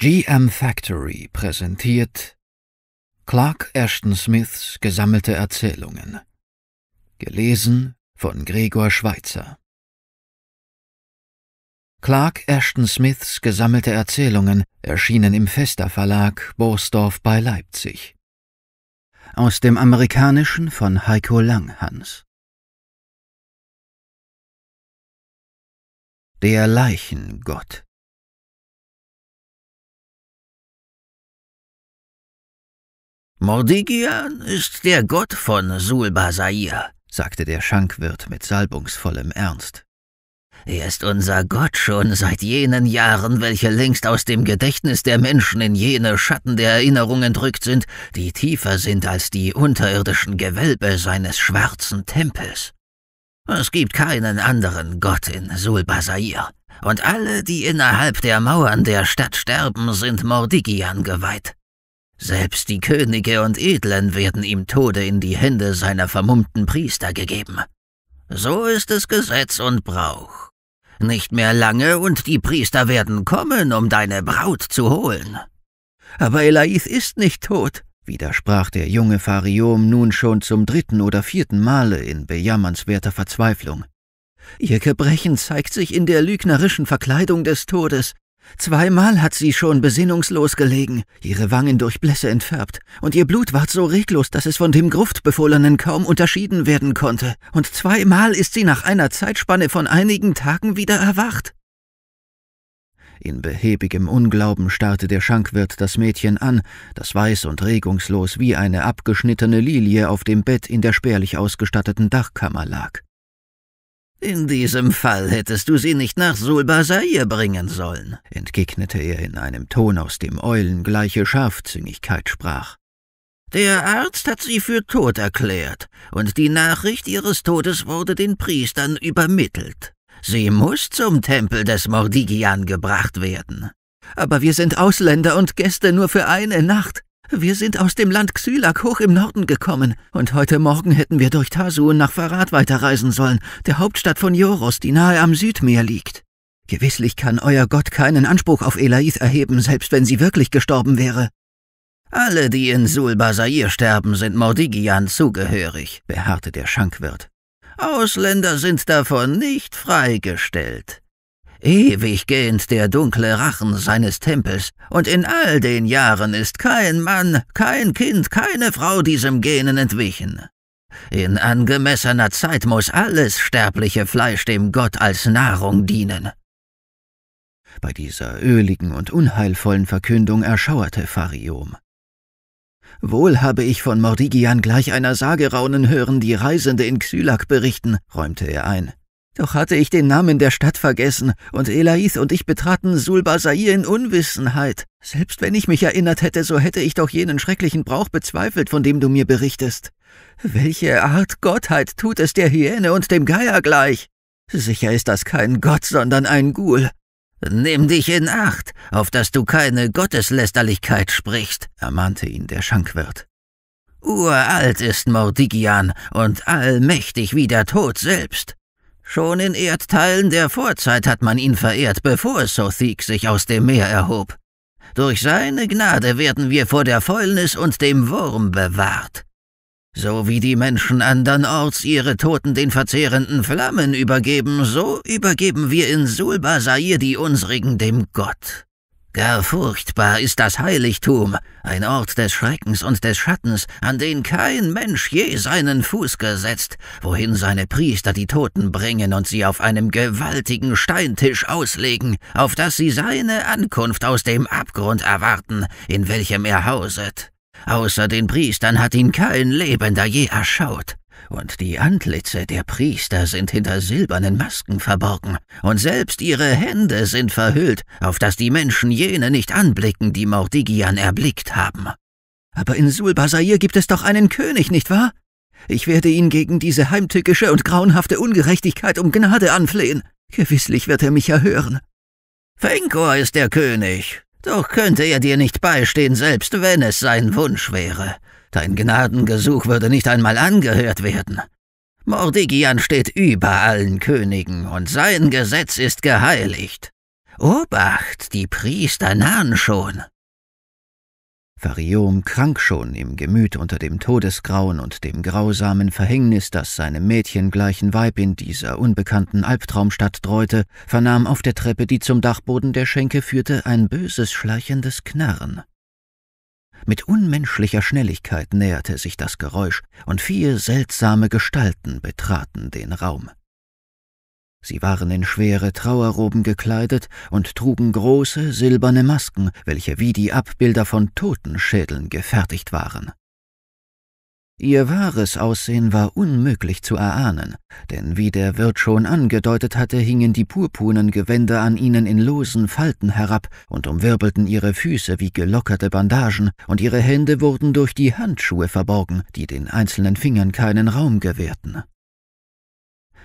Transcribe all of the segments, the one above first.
GM Factory präsentiert Clark Ashton Smiths gesammelte Erzählungen. Gelesen von Gregor Schweitzer. Clark Ashton Smiths gesammelte Erzählungen erschienen im Fester Verlag Borsdorf bei Leipzig. Aus dem Amerikanischen von Heiko Langhans. Der Leichengott. Mordigian ist der Gott von Sulbasair, sagte der Schankwirt mit salbungsvollem Ernst. Er ist unser Gott schon seit jenen Jahren, welche längst aus dem Gedächtnis der Menschen in jene Schatten der Erinnerung entrückt sind, die tiefer sind als die unterirdischen Gewölbe seines schwarzen Tempels. Es gibt keinen anderen Gott in Sulbasair, und alle, die innerhalb der Mauern der Stadt sterben, sind Mordigian geweiht. Selbst die Könige und Edlen werden ihm Tode in die Hände seiner vermummten Priester gegeben. So ist es Gesetz und Brauch. Nicht mehr lange und die Priester werden kommen, um deine Braut zu holen. Aber Elaith ist nicht tot, widersprach der junge Fariom nun schon zum dritten oder vierten Male in bejammernswerter Verzweiflung. Ihr Gebrechen zeigt sich in der lügnerischen Verkleidung des Todes, Zweimal hat sie schon besinnungslos gelegen, ihre Wangen durch Blässe entfärbt, und ihr Blut ward so reglos, dass es von dem Gruftbefohlenen kaum unterschieden werden konnte, und zweimal ist sie nach einer Zeitspanne von einigen Tagen wieder erwacht. In behäbigem Unglauben starrte der Schankwirt das Mädchen an, das weiß und regungslos wie eine abgeschnittene Lilie auf dem Bett in der spärlich ausgestatteten Dachkammer lag. In diesem Fall hättest du sie nicht nach Sulbasair bringen sollen, entgegnete er in einem Ton, aus dem eulengleiche Scharfzüngigkeit sprach. Der Arzt hat sie für tot erklärt, und die Nachricht ihres Todes wurde den Priestern übermittelt. Sie muss zum Tempel des Mordigian gebracht werden. Aber wir sind Ausländer und Gäste nur für eine Nacht, wir sind aus dem Land Xylak hoch im Norden gekommen, und heute Morgen hätten wir durch Tasun nach Farad weiterreisen sollen, der Hauptstadt von Joros, die nahe am Südmeer liegt. Gewisslich kann euer Gott keinen Anspruch auf Elaith erheben, selbst wenn sie wirklich gestorben wäre. Alle, die in Sulbasair sterben, sind Mordigian zugehörig, beharrte der Schankwirt. Ausländer sind davon nicht freigestellt ewig gähnt der dunkle Rachen seines Tempels, und in all den Jahren ist kein Mann, kein Kind, keine Frau diesem Gähnen entwichen. In angemessener Zeit muß alles sterbliche Fleisch dem Gott als Nahrung dienen. Bei dieser öligen und unheilvollen Verkündung erschauerte Phariom. Wohl habe ich von Mordigian gleich einer Sage raunen hören, die Reisende in Xylak berichten, räumte er ein. Doch hatte ich den Namen der Stadt vergessen, und Elaith und ich betraten Sulbasair in Unwissenheit. Selbst wenn ich mich erinnert hätte, so hätte ich doch jenen schrecklichen Brauch bezweifelt, von dem du mir berichtest. Welche Art Gottheit tut es der Hyäne und dem Geier gleich? Sicher ist das kein Gott, sondern ein Ghoul. Nimm dich in Acht, auf dass du keine Gotteslästerlichkeit sprichst, ermahnte ihn der Schankwirt. Uralt ist Mordigian und allmächtig wie der Tod selbst. Schon in Erdteilen der Vorzeit hat man ihn verehrt, bevor Sothik sich aus dem Meer erhob. Durch seine Gnade werden wir vor der Fäulnis und dem Wurm bewahrt. So wie die Menschen andernorts ihre Toten den verzehrenden Flammen übergeben, so übergeben wir in Sulbasair die unsrigen dem Gott. Gar furchtbar ist das Heiligtum, ein Ort des Schreckens und des Schattens, an den kein Mensch je seinen Fuß gesetzt, wohin seine Priester die Toten bringen und sie auf einem gewaltigen Steintisch auslegen, auf das sie seine Ankunft aus dem Abgrund erwarten, in welchem er hauset. Außer den Priestern hat ihn kein Lebender je erschaut und die Antlitze der Priester sind hinter silbernen Masken verborgen, und selbst ihre Hände sind verhüllt, auf dass die Menschen jene nicht anblicken, die Mordigian erblickt haben. Aber in Sulbasair gibt es doch einen König, nicht wahr? Ich werde ihn gegen diese heimtückische und grauenhafte Ungerechtigkeit um Gnade anflehen. Gewisslich wird er mich erhören. Fenkor ist der König, doch könnte er dir nicht beistehen, selbst wenn es sein Wunsch wäre. Dein Gnadengesuch würde nicht einmal angehört werden. Mordigian steht über allen Königen, und sein Gesetz ist geheiligt. Obacht, die Priester nahen schon. Fariom krank schon im Gemüt unter dem Todesgrauen und dem grausamen Verhängnis, das seinem mädchengleichen Weib in dieser unbekannten Albtraumstadt dreute, vernahm auf der Treppe, die zum Dachboden der Schenke führte, ein böses, schleichendes Knarren. Mit unmenschlicher Schnelligkeit näherte sich das Geräusch, und vier seltsame Gestalten betraten den Raum. Sie waren in schwere Trauerroben gekleidet und trugen große silberne Masken, welche wie die Abbilder von Totenschädeln gefertigt waren. Ihr wahres Aussehen war unmöglich zu erahnen, denn wie der Wirt schon angedeutet hatte, hingen die purpurnen Gewänder an ihnen in losen Falten herab und umwirbelten ihre Füße wie gelockerte Bandagen, und ihre Hände wurden durch die Handschuhe verborgen, die den einzelnen Fingern keinen Raum gewährten.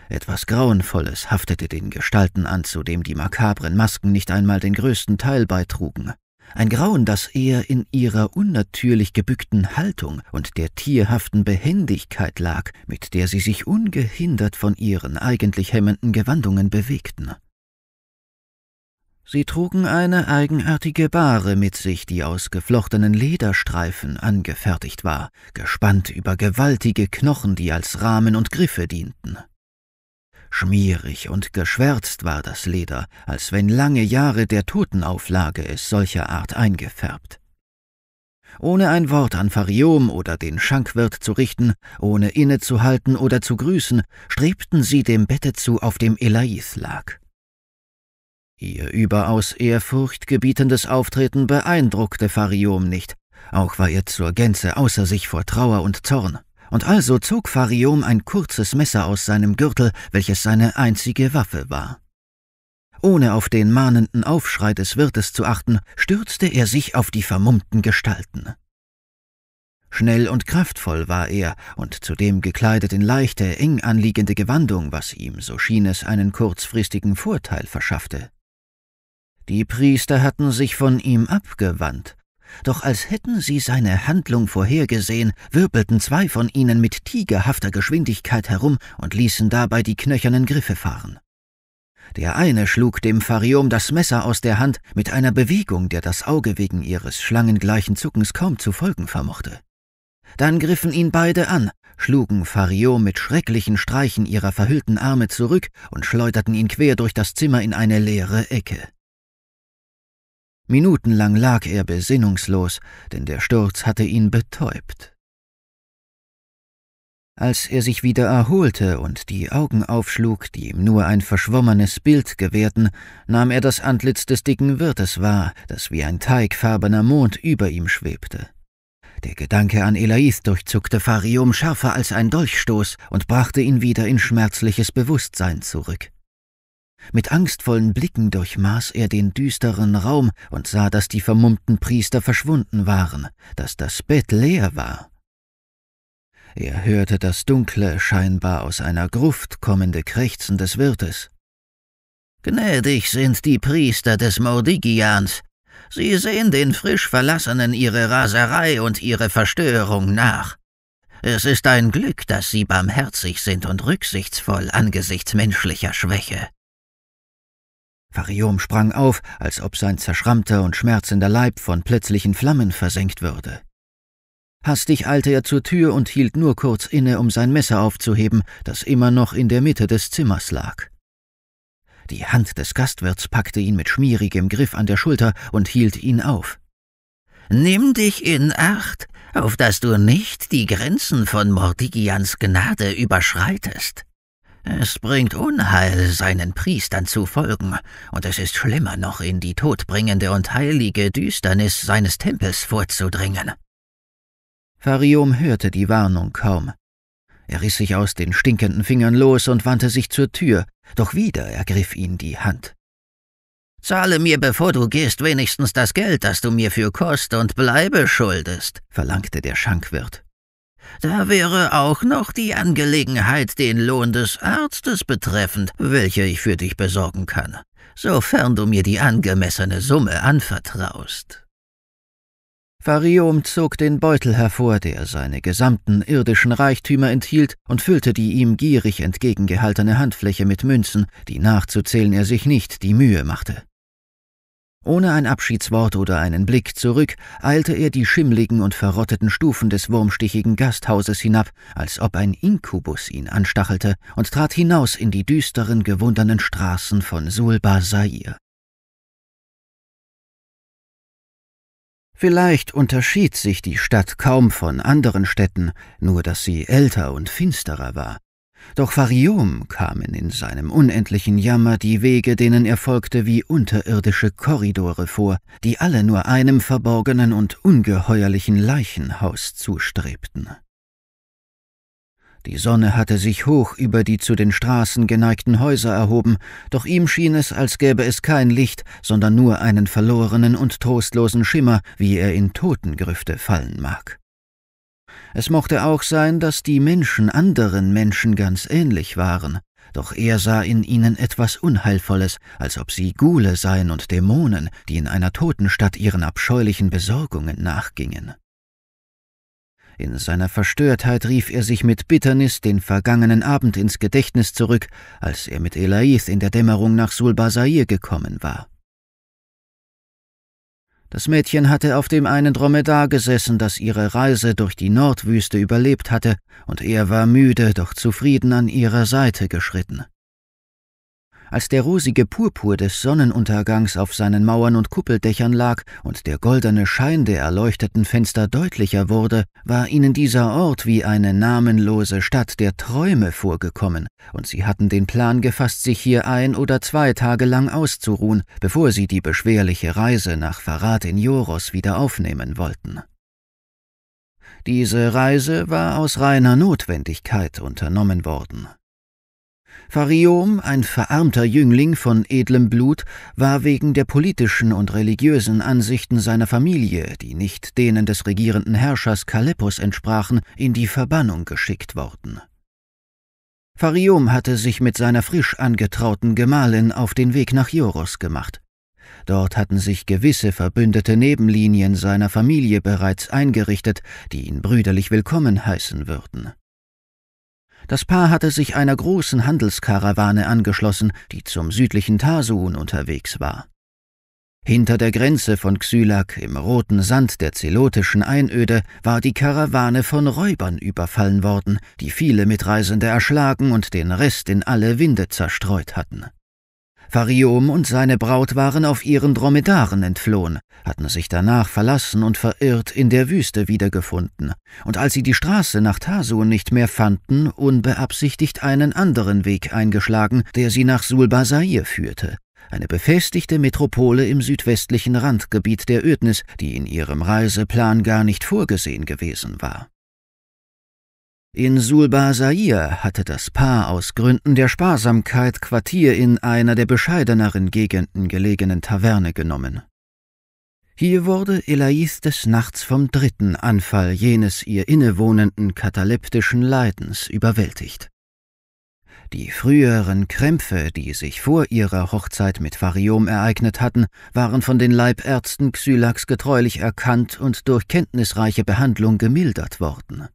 Etwas Grauenvolles haftete den Gestalten an, zu dem die makabren Masken nicht einmal den größten Teil beitrugen ein Grauen, das eher in ihrer unnatürlich gebückten Haltung und der tierhaften Behendigkeit lag, mit der sie sich ungehindert von ihren eigentlich hemmenden Gewandungen bewegten. Sie trugen eine eigenartige Bahre mit sich, die aus geflochtenen Lederstreifen angefertigt war, gespannt über gewaltige Knochen, die als Rahmen und Griffe dienten. Schmierig und geschwärzt war das Leder, als wenn lange Jahre der Totenauflage es solcher Art eingefärbt. Ohne ein Wort an Fariom oder den Schankwirt zu richten, ohne innezuhalten oder zu grüßen, strebten sie dem Bette zu, auf dem Elais lag. Ihr überaus ehrfurchtgebietendes Auftreten beeindruckte Fariom nicht, auch war er zur Gänze außer sich vor Trauer und Zorn und also zog Fariom ein kurzes Messer aus seinem Gürtel, welches seine einzige Waffe war. Ohne auf den mahnenden Aufschrei des Wirtes zu achten, stürzte er sich auf die vermummten Gestalten. Schnell und kraftvoll war er und zudem gekleidet in leichte, eng anliegende Gewandung, was ihm, so schien es, einen kurzfristigen Vorteil verschaffte. Die Priester hatten sich von ihm abgewandt doch als hätten sie seine Handlung vorhergesehen, wirbelten zwei von ihnen mit tigerhafter Geschwindigkeit herum und ließen dabei die knöchernen Griffe fahren. Der eine schlug dem Phariom das Messer aus der Hand mit einer Bewegung, der das Auge wegen ihres schlangengleichen Zuckens kaum zu folgen vermochte. Dann griffen ihn beide an, schlugen Phariom mit schrecklichen Streichen ihrer verhüllten Arme zurück und schleuderten ihn quer durch das Zimmer in eine leere Ecke. Minutenlang lag er besinnungslos, denn der Sturz hatte ihn betäubt. Als er sich wieder erholte und die Augen aufschlug, die ihm nur ein verschwommenes Bild gewährten, nahm er das Antlitz des dicken Wirtes wahr, das wie ein teigfarbener Mond über ihm schwebte. Der Gedanke an Elaith durchzuckte Farium schärfer als ein Dolchstoß und brachte ihn wieder in schmerzliches Bewusstsein zurück. Mit angstvollen Blicken durchmaß er den düsteren Raum und sah, dass die vermummten Priester verschwunden waren, dass das Bett leer war. Er hörte das dunkle, scheinbar aus einer Gruft kommende Krächzen des Wirtes. Gnädig sind die Priester des Mordigians. Sie sehen den frisch Verlassenen ihre Raserei und ihre Verstörung nach. Es ist ein Glück, dass sie barmherzig sind und rücksichtsvoll angesichts menschlicher Schwäche. Fariom sprang auf, als ob sein zerschrammter und schmerzender Leib von plötzlichen Flammen versenkt würde. Hastig eilte er zur Tür und hielt nur kurz inne, um sein Messer aufzuheben, das immer noch in der Mitte des Zimmers lag. Die Hand des Gastwirts packte ihn mit schmierigem Griff an der Schulter und hielt ihn auf. Nimm dich in Acht, auf dass du nicht die Grenzen von Mordigians Gnade überschreitest. Es bringt Unheil, seinen Priestern zu folgen, und es ist schlimmer noch, in die todbringende und heilige Düsternis seines Tempels vorzudringen. Farium hörte die Warnung kaum. Er riss sich aus den stinkenden Fingern los und wandte sich zur Tür, doch wieder ergriff ihn die Hand. Zahle mir, bevor du gehst, wenigstens das Geld, das du mir für Kost und Bleibe schuldest, verlangte der Schankwirt. Da wäre auch noch die Angelegenheit den Lohn des Arztes betreffend, welche ich für dich besorgen kann, sofern du mir die angemessene Summe anvertraust. Farium zog den Beutel hervor, der seine gesamten irdischen Reichtümer enthielt, und füllte die ihm gierig entgegengehaltene Handfläche mit Münzen, die nachzuzählen er sich nicht die Mühe machte. Ohne ein Abschiedswort oder einen Blick zurück, eilte er die schimmligen und verrotteten Stufen des wurmstichigen Gasthauses hinab, als ob ein Inkubus ihn anstachelte, und trat hinaus in die düsteren, gewundenen Straßen von Sulba Sair. Vielleicht unterschied sich die Stadt kaum von anderen Städten, nur dass sie älter und finsterer war. Doch Farium kamen in seinem unendlichen Jammer die Wege, denen er folgte, wie unterirdische Korridore vor, die alle nur einem verborgenen und ungeheuerlichen Leichenhaus zustrebten. Die Sonne hatte sich hoch über die zu den Straßen geneigten Häuser erhoben, doch ihm schien es, als gäbe es kein Licht, sondern nur einen verlorenen und trostlosen Schimmer, wie er in Totengrüfte fallen mag. Es mochte auch sein, dass die Menschen anderen Menschen ganz ähnlich waren, doch er sah in ihnen etwas Unheilvolles, als ob sie Gule seien und Dämonen, die in einer Totenstadt ihren abscheulichen Besorgungen nachgingen. In seiner Verstörtheit rief er sich mit Bitternis den vergangenen Abend ins Gedächtnis zurück, als er mit Elaith in der Dämmerung nach Sulbasair gekommen war. Das Mädchen hatte auf dem einen Dromedar gesessen, das ihre Reise durch die Nordwüste überlebt hatte, und er war müde, doch zufrieden an ihrer Seite geschritten als der rosige Purpur des Sonnenuntergangs auf seinen Mauern und Kuppeldächern lag und der goldene Schein der erleuchteten Fenster deutlicher wurde, war ihnen dieser Ort wie eine namenlose Stadt der Träume vorgekommen, und sie hatten den Plan gefasst, sich hier ein oder zwei Tage lang auszuruhen, bevor sie die beschwerliche Reise nach Verrat in Joros wieder aufnehmen wollten. Diese Reise war aus reiner Notwendigkeit unternommen worden. Fariom, ein verarmter Jüngling von edlem Blut, war wegen der politischen und religiösen Ansichten seiner Familie, die nicht denen des regierenden Herrschers Kaleppos entsprachen, in die Verbannung geschickt worden. Fariom hatte sich mit seiner frisch angetrauten Gemahlin auf den Weg nach Joros gemacht. Dort hatten sich gewisse verbündete Nebenlinien seiner Familie bereits eingerichtet, die ihn brüderlich willkommen heißen würden. Das Paar hatte sich einer großen Handelskarawane angeschlossen, die zum südlichen Tarsun unterwegs war. Hinter der Grenze von Xylak, im roten Sand der zelotischen Einöde, war die Karawane von Räubern überfallen worden, die viele Mitreisende erschlagen und den Rest in alle Winde zerstreut hatten. Fariom und seine Braut waren auf ihren Dromedaren entflohen, hatten sich danach verlassen und verirrt in der Wüste wiedergefunden, und als sie die Straße nach Tarsun nicht mehr fanden, unbeabsichtigt einen anderen Weg eingeschlagen, der sie nach Sulbasair führte, eine befestigte Metropole im südwestlichen Randgebiet der Ödnis, die in ihrem Reiseplan gar nicht vorgesehen gewesen war. In Sulbasair hatte das Paar aus Gründen der Sparsamkeit Quartier in einer der bescheideneren Gegenden gelegenen Taverne genommen. Hier wurde Elais des Nachts vom dritten Anfall jenes ihr innewohnenden kataleptischen Leidens überwältigt. Die früheren Krämpfe, die sich vor ihrer Hochzeit mit Varium ereignet hatten, waren von den Leibärzten Xylax getreulich erkannt und durch kenntnisreiche Behandlung gemildert worden.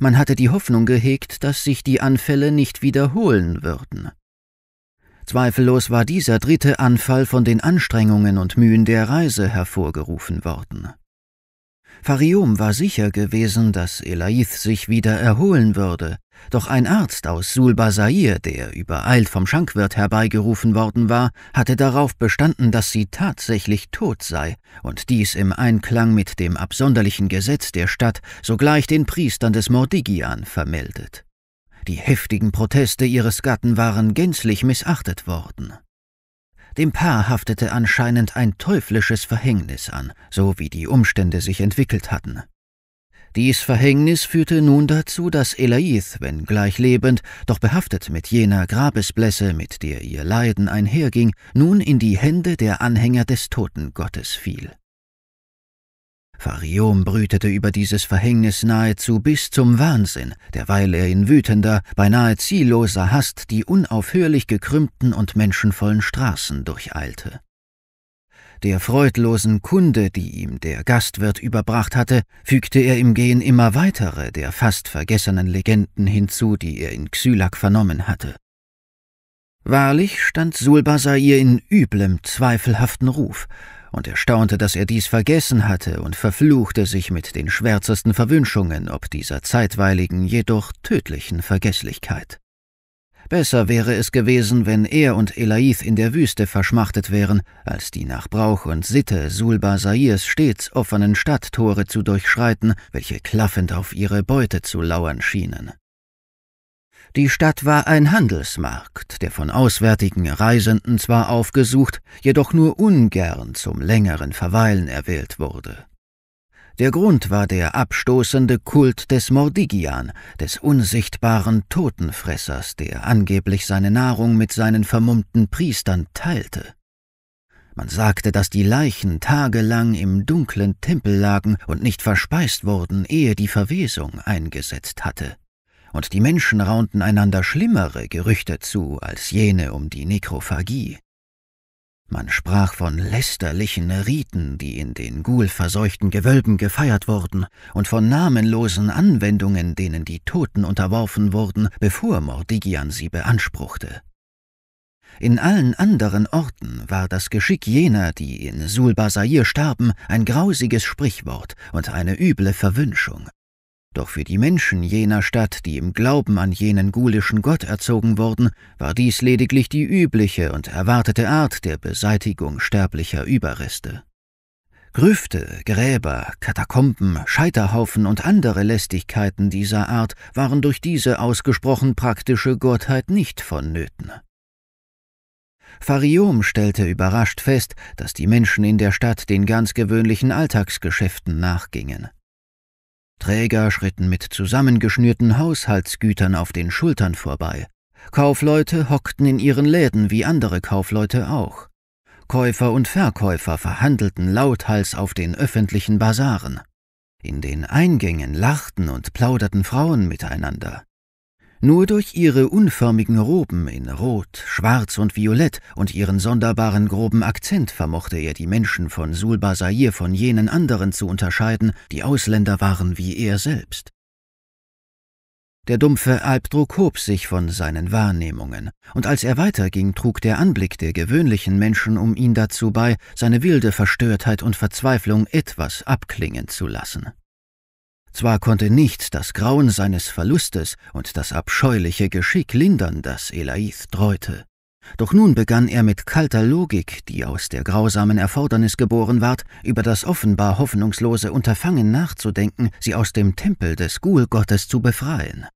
Man hatte die Hoffnung gehegt, dass sich die Anfälle nicht wiederholen würden. Zweifellos war dieser dritte Anfall von den Anstrengungen und Mühen der Reise hervorgerufen worden. Farium war sicher gewesen, dass Elaith sich wieder erholen würde, doch ein Arzt aus Sulbasair, der übereilt vom Schankwirt herbeigerufen worden war, hatte darauf bestanden, dass sie tatsächlich tot sei und dies im Einklang mit dem absonderlichen Gesetz der Stadt sogleich den Priestern des Mordigian vermeldet. Die heftigen Proteste ihres Gatten waren gänzlich missachtet worden. Dem Paar haftete anscheinend ein teuflisches Verhängnis an, so wie die Umstände sich entwickelt hatten. Dies Verhängnis führte nun dazu, dass Elaith, wenn gleich lebend, doch behaftet mit jener Grabesblässe, mit der ihr Leiden einherging, nun in die Hände der Anhänger des Totengottes fiel. Fariom brütete über dieses Verhängnis nahezu bis zum Wahnsinn, derweil er in wütender, beinahe zielloser Hast die unaufhörlich gekrümmten und menschenvollen Straßen durcheilte der freudlosen Kunde, die ihm der Gastwirt überbracht hatte, fügte er im Gehen immer weitere der fast vergessenen Legenden hinzu, die er in Xylak vernommen hatte. Wahrlich stand Sulbasair in üblem, zweifelhaften Ruf, und er staunte, dass er dies vergessen hatte und verfluchte sich mit den schwärzesten Verwünschungen ob dieser zeitweiligen, jedoch tödlichen Vergesslichkeit. Besser wäre es gewesen, wenn er und Elaith in der Wüste verschmachtet wären, als die nach Brauch und Sitte Sulba Sairs stets offenen Stadttore zu durchschreiten, welche klaffend auf ihre Beute zu lauern schienen. Die Stadt war ein Handelsmarkt, der von auswärtigen Reisenden zwar aufgesucht, jedoch nur ungern zum längeren Verweilen erwählt wurde. Der Grund war der abstoßende Kult des Mordigian, des unsichtbaren Totenfressers, der angeblich seine Nahrung mit seinen vermummten Priestern teilte. Man sagte, dass die Leichen tagelang im dunklen Tempel lagen und nicht verspeist wurden, ehe die Verwesung eingesetzt hatte. Und die Menschen raunten einander schlimmere Gerüchte zu als jene um die Nekrophagie. Man sprach von lästerlichen Riten, die in den ghoulverseuchten Gewölben gefeiert wurden, und von namenlosen Anwendungen, denen die Toten unterworfen wurden, bevor Mordigian sie beanspruchte. In allen anderen Orten war das Geschick jener, die in Sulbasair starben, ein grausiges Sprichwort und eine üble Verwünschung. Doch für die Menschen jener Stadt, die im Glauben an jenen gulischen Gott erzogen wurden, war dies lediglich die übliche und erwartete Art der Beseitigung sterblicher Überreste. Grüfte, Gräber, Katakomben, Scheiterhaufen und andere Lästigkeiten dieser Art waren durch diese ausgesprochen praktische Gottheit nicht vonnöten. Fariom stellte überrascht fest, dass die Menschen in der Stadt den ganz gewöhnlichen Alltagsgeschäften nachgingen. Träger schritten mit zusammengeschnürten Haushaltsgütern auf den Schultern vorbei. Kaufleute hockten in ihren Läden wie andere Kaufleute auch. Käufer und Verkäufer verhandelten lauthals auf den öffentlichen Basaren. In den Eingängen lachten und plauderten Frauen miteinander. Nur durch ihre unförmigen Roben in Rot, Schwarz und Violett und ihren sonderbaren groben Akzent vermochte er die Menschen von Sulbasir von jenen anderen zu unterscheiden, die Ausländer waren wie er selbst. Der dumpfe Albdruck hob sich von seinen Wahrnehmungen, und als er weiterging, trug der Anblick der gewöhnlichen Menschen um ihn dazu bei, seine wilde Verstörtheit und Verzweiflung etwas abklingen zu lassen. Zwar konnte nichts das Grauen seines Verlustes und das abscheuliche Geschick lindern, das Elaith dreute. Doch nun begann er mit kalter Logik, die aus der grausamen Erfordernis geboren ward, über das offenbar hoffnungslose Unterfangen nachzudenken, sie aus dem Tempel des ghoul zu befreien.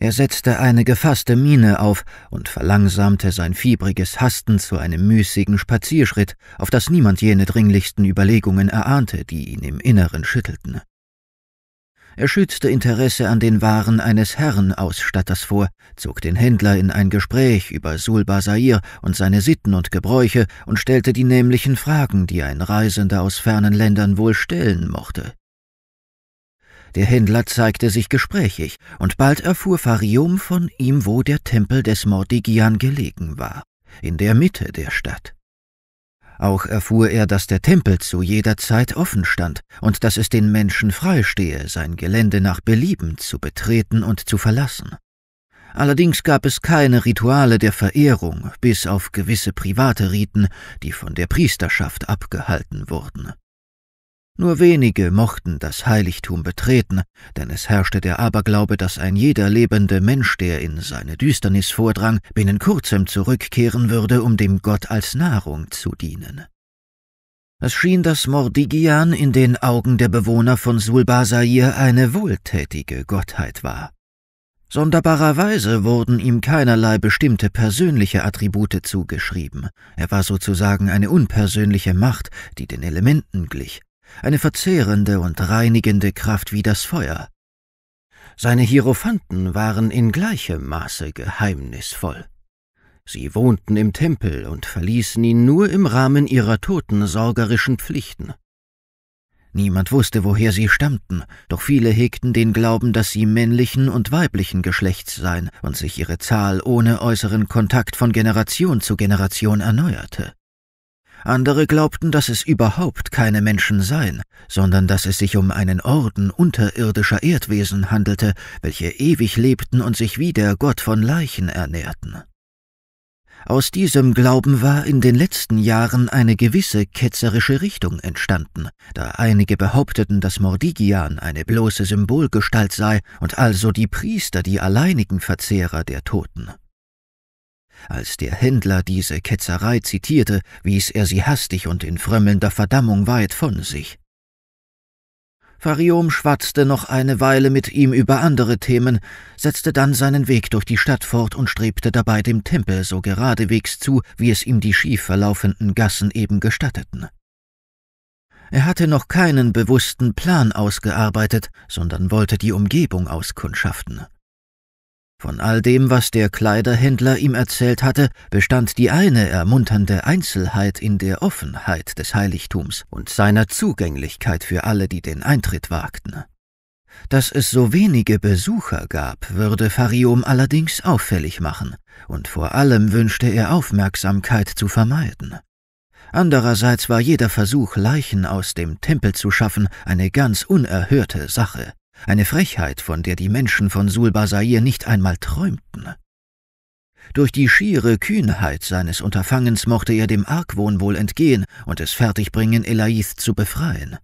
Er setzte eine gefasste Miene auf und verlangsamte sein fiebriges Hasten zu einem müßigen Spazierschritt, auf das niemand jene dringlichsten Überlegungen erahnte, die ihn im Inneren schüttelten. Er schützte Interesse an den Waren eines Herrenausstatters vor, zog den Händler in ein Gespräch über Sulbasair und seine Sitten und Gebräuche und stellte die nämlichen Fragen, die ein Reisender aus fernen Ländern wohl stellen mochte. Der Händler zeigte sich gesprächig, und bald erfuhr Farium von ihm, wo der Tempel des Mordigian gelegen war, in der Mitte der Stadt. Auch erfuhr er, dass der Tempel zu jeder Zeit offen stand und dass es den Menschen freistehe, sein Gelände nach Belieben zu betreten und zu verlassen. Allerdings gab es keine Rituale der Verehrung, bis auf gewisse private Riten, die von der Priesterschaft abgehalten wurden. Nur wenige mochten das Heiligtum betreten, denn es herrschte der Aberglaube, dass ein jeder lebende Mensch, der in seine Düsternis vordrang, binnen kurzem zurückkehren würde, um dem Gott als Nahrung zu dienen. Es schien, dass Mordigian in den Augen der Bewohner von Sulbasair eine wohltätige Gottheit war. Sonderbarerweise wurden ihm keinerlei bestimmte persönliche Attribute zugeschrieben. Er war sozusagen eine unpersönliche Macht, die den Elementen glich eine verzehrende und reinigende Kraft wie das Feuer. Seine Hierophanten waren in gleichem Maße geheimnisvoll. Sie wohnten im Tempel und verließen ihn nur im Rahmen ihrer totensorgerischen Pflichten. Niemand wusste, woher sie stammten, doch viele hegten den Glauben, dass sie männlichen und weiblichen Geschlechts seien und sich ihre Zahl ohne äußeren Kontakt von Generation zu Generation erneuerte. Andere glaubten, dass es überhaupt keine Menschen seien, sondern dass es sich um einen Orden unterirdischer Erdwesen handelte, welche ewig lebten und sich wie der Gott von Leichen ernährten. Aus diesem Glauben war in den letzten Jahren eine gewisse ketzerische Richtung entstanden, da einige behaupteten, dass Mordigian eine bloße Symbolgestalt sei und also die Priester die alleinigen Verzehrer der Toten. Als der Händler diese Ketzerei zitierte, wies er sie hastig und in frömmelnder Verdammung weit von sich. Fariom schwatzte noch eine Weile mit ihm über andere Themen, setzte dann seinen Weg durch die Stadt fort und strebte dabei dem Tempel so geradewegs zu, wie es ihm die schief verlaufenden Gassen eben gestatteten. Er hatte noch keinen bewussten Plan ausgearbeitet, sondern wollte die Umgebung auskundschaften. Von all dem, was der Kleiderhändler ihm erzählt hatte, bestand die eine ermunternde Einzelheit in der Offenheit des Heiligtums und seiner Zugänglichkeit für alle, die den Eintritt wagten. Dass es so wenige Besucher gab, würde Farium allerdings auffällig machen, und vor allem wünschte er Aufmerksamkeit zu vermeiden. Andererseits war jeder Versuch, Leichen aus dem Tempel zu schaffen, eine ganz unerhörte Sache. Eine Frechheit, von der die Menschen von Sulbasair nicht einmal träumten. Durch die schiere Kühnheit seines Unterfangens mochte er dem Argwohn wohl entgehen und es fertigbringen, Elaith zu befreien.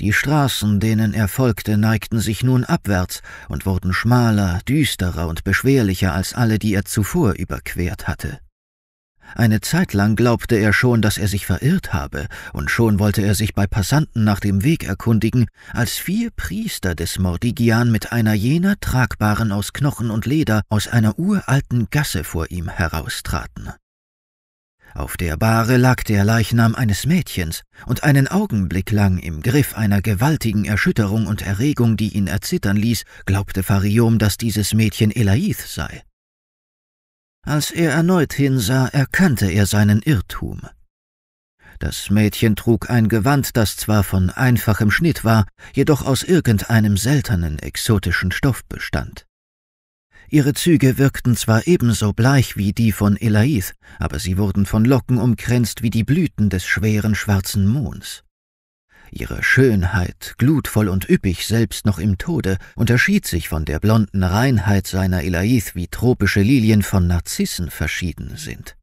Die Straßen, denen er folgte, neigten sich nun abwärts und wurden schmaler, düsterer und beschwerlicher als alle, die er zuvor überquert hatte. Eine Zeit lang glaubte er schon, dass er sich verirrt habe, und schon wollte er sich bei Passanten nach dem Weg erkundigen, als vier Priester des Mordigian mit einer jener Tragbaren aus Knochen und Leder aus einer uralten Gasse vor ihm heraustraten. Auf der Bahre lag der Leichnam eines Mädchens, und einen Augenblick lang im Griff einer gewaltigen Erschütterung und Erregung, die ihn erzittern ließ, glaubte Farium, dass dieses Mädchen Elaith sei. Als er erneut hinsah, erkannte er seinen Irrtum. Das Mädchen trug ein Gewand, das zwar von einfachem Schnitt war, jedoch aus irgendeinem seltenen, exotischen Stoff bestand. Ihre Züge wirkten zwar ebenso bleich wie die von Elaith, aber sie wurden von Locken umkränzt wie die Blüten des schweren schwarzen Mohns. Ihre Schönheit, glutvoll und üppig selbst noch im Tode, unterschied sich von der blonden Reinheit seiner Elaith, wie tropische Lilien von Narzissen verschieden sind.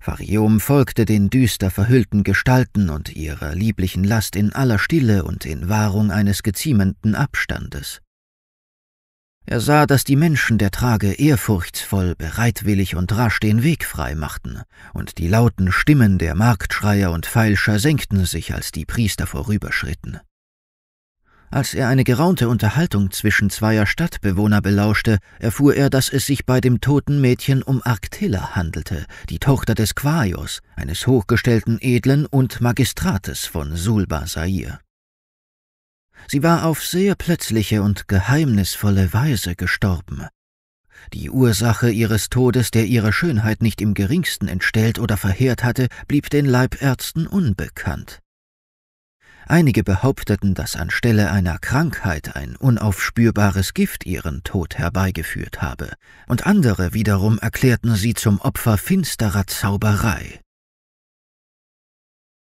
Farium folgte den düster verhüllten Gestalten und ihrer lieblichen Last in aller Stille und in Wahrung eines geziemenden Abstandes. Er sah, dass die Menschen der Trage ehrfurchtsvoll, bereitwillig und rasch den Weg frei machten, und die lauten Stimmen der Marktschreier und Feilscher senkten sich, als die Priester vorüberschritten. Als er eine geraunte Unterhaltung zwischen zweier Stadtbewohner belauschte, erfuhr er, dass es sich bei dem toten Mädchen um Arctilla handelte, die Tochter des Quaios, eines hochgestellten Edlen und Magistrates von Sulba Sair. Sie war auf sehr plötzliche und geheimnisvolle Weise gestorben. Die Ursache ihres Todes, der ihre Schönheit nicht im geringsten entstellt oder verheert hatte, blieb den Leibärzten unbekannt. Einige behaupteten, dass anstelle einer Krankheit ein unaufspürbares Gift ihren Tod herbeigeführt habe, und andere wiederum erklärten sie zum Opfer finsterer Zauberei.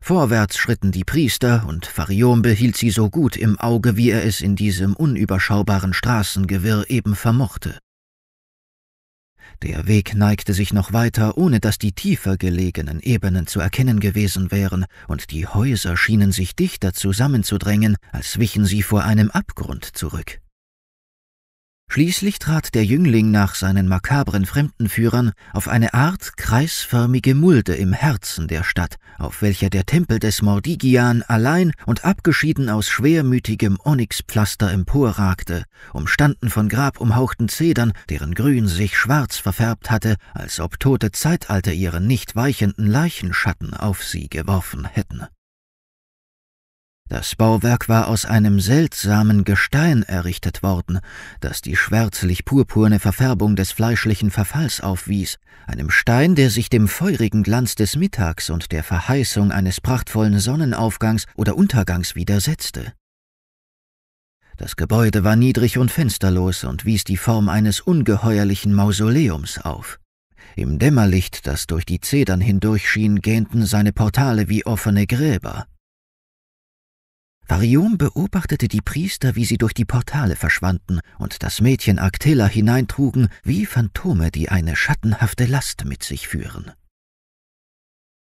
Vorwärts schritten die Priester, und Fariom behielt sie so gut im Auge, wie er es in diesem unüberschaubaren Straßengewirr eben vermochte. Der Weg neigte sich noch weiter, ohne dass die tiefer gelegenen Ebenen zu erkennen gewesen wären, und die Häuser schienen sich dichter zusammenzudrängen, als wichen sie vor einem Abgrund zurück. Schließlich trat der Jüngling nach seinen makabren Fremdenführern auf eine Art kreisförmige Mulde im Herzen der Stadt, auf welcher der Tempel des Mordigian allein und abgeschieden aus schwermütigem Onyxpflaster emporragte, umstanden von grabumhauchten Zedern, deren Grün sich schwarz verfärbt hatte, als ob tote Zeitalter ihren nicht weichenden Leichenschatten auf sie geworfen hätten. Das Bauwerk war aus einem seltsamen Gestein errichtet worden, das die schwärzlich-purpurne Verfärbung des fleischlichen Verfalls aufwies, einem Stein, der sich dem feurigen Glanz des Mittags und der Verheißung eines prachtvollen Sonnenaufgangs oder Untergangs widersetzte. Das Gebäude war niedrig und fensterlos und wies die Form eines ungeheuerlichen Mausoleums auf. Im Dämmerlicht, das durch die Zedern hindurchschien, gähnten seine Portale wie offene Gräber. Parium beobachtete die Priester, wie sie durch die Portale verschwanden und das Mädchen Actilla hineintrugen, wie Phantome, die eine schattenhafte Last mit sich führen.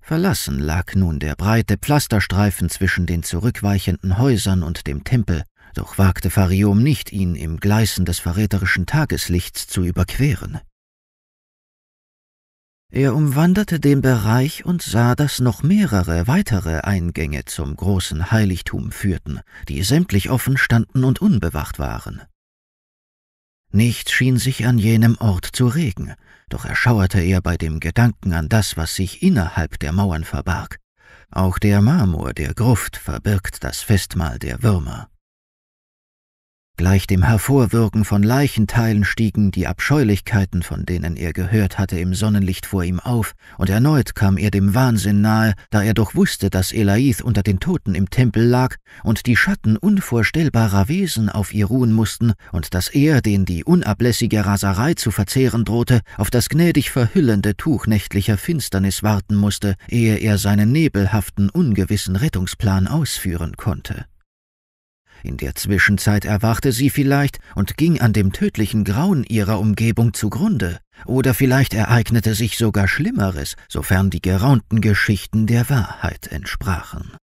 Verlassen lag nun der breite Pflasterstreifen zwischen den zurückweichenden Häusern und dem Tempel, doch wagte Farium nicht, ihn im Gleißen des verräterischen Tageslichts zu überqueren. Er umwanderte den Bereich und sah, dass noch mehrere weitere Eingänge zum großen Heiligtum führten, die sämtlich offen standen und unbewacht waren. Nichts schien sich an jenem Ort zu regen, doch erschauerte er bei dem Gedanken an das, was sich innerhalb der Mauern verbarg. Auch der Marmor der Gruft verbirgt das Festmahl der Würmer. Gleich dem Hervorwirken von Leichenteilen stiegen die Abscheulichkeiten, von denen er gehört hatte, im Sonnenlicht vor ihm auf, und erneut kam er dem Wahnsinn nahe, da er doch wusste, dass Elaith unter den Toten im Tempel lag und die Schatten unvorstellbarer Wesen auf ihr ruhen mussten und dass er, den die unablässige Raserei zu verzehren drohte, auf das gnädig verhüllende Tuch nächtlicher Finsternis warten musste, ehe er seinen nebelhaften, ungewissen Rettungsplan ausführen konnte. In der Zwischenzeit erwachte sie vielleicht und ging an dem tödlichen Grauen ihrer Umgebung zugrunde, oder vielleicht ereignete sich sogar Schlimmeres, sofern die geraunten Geschichten der Wahrheit entsprachen.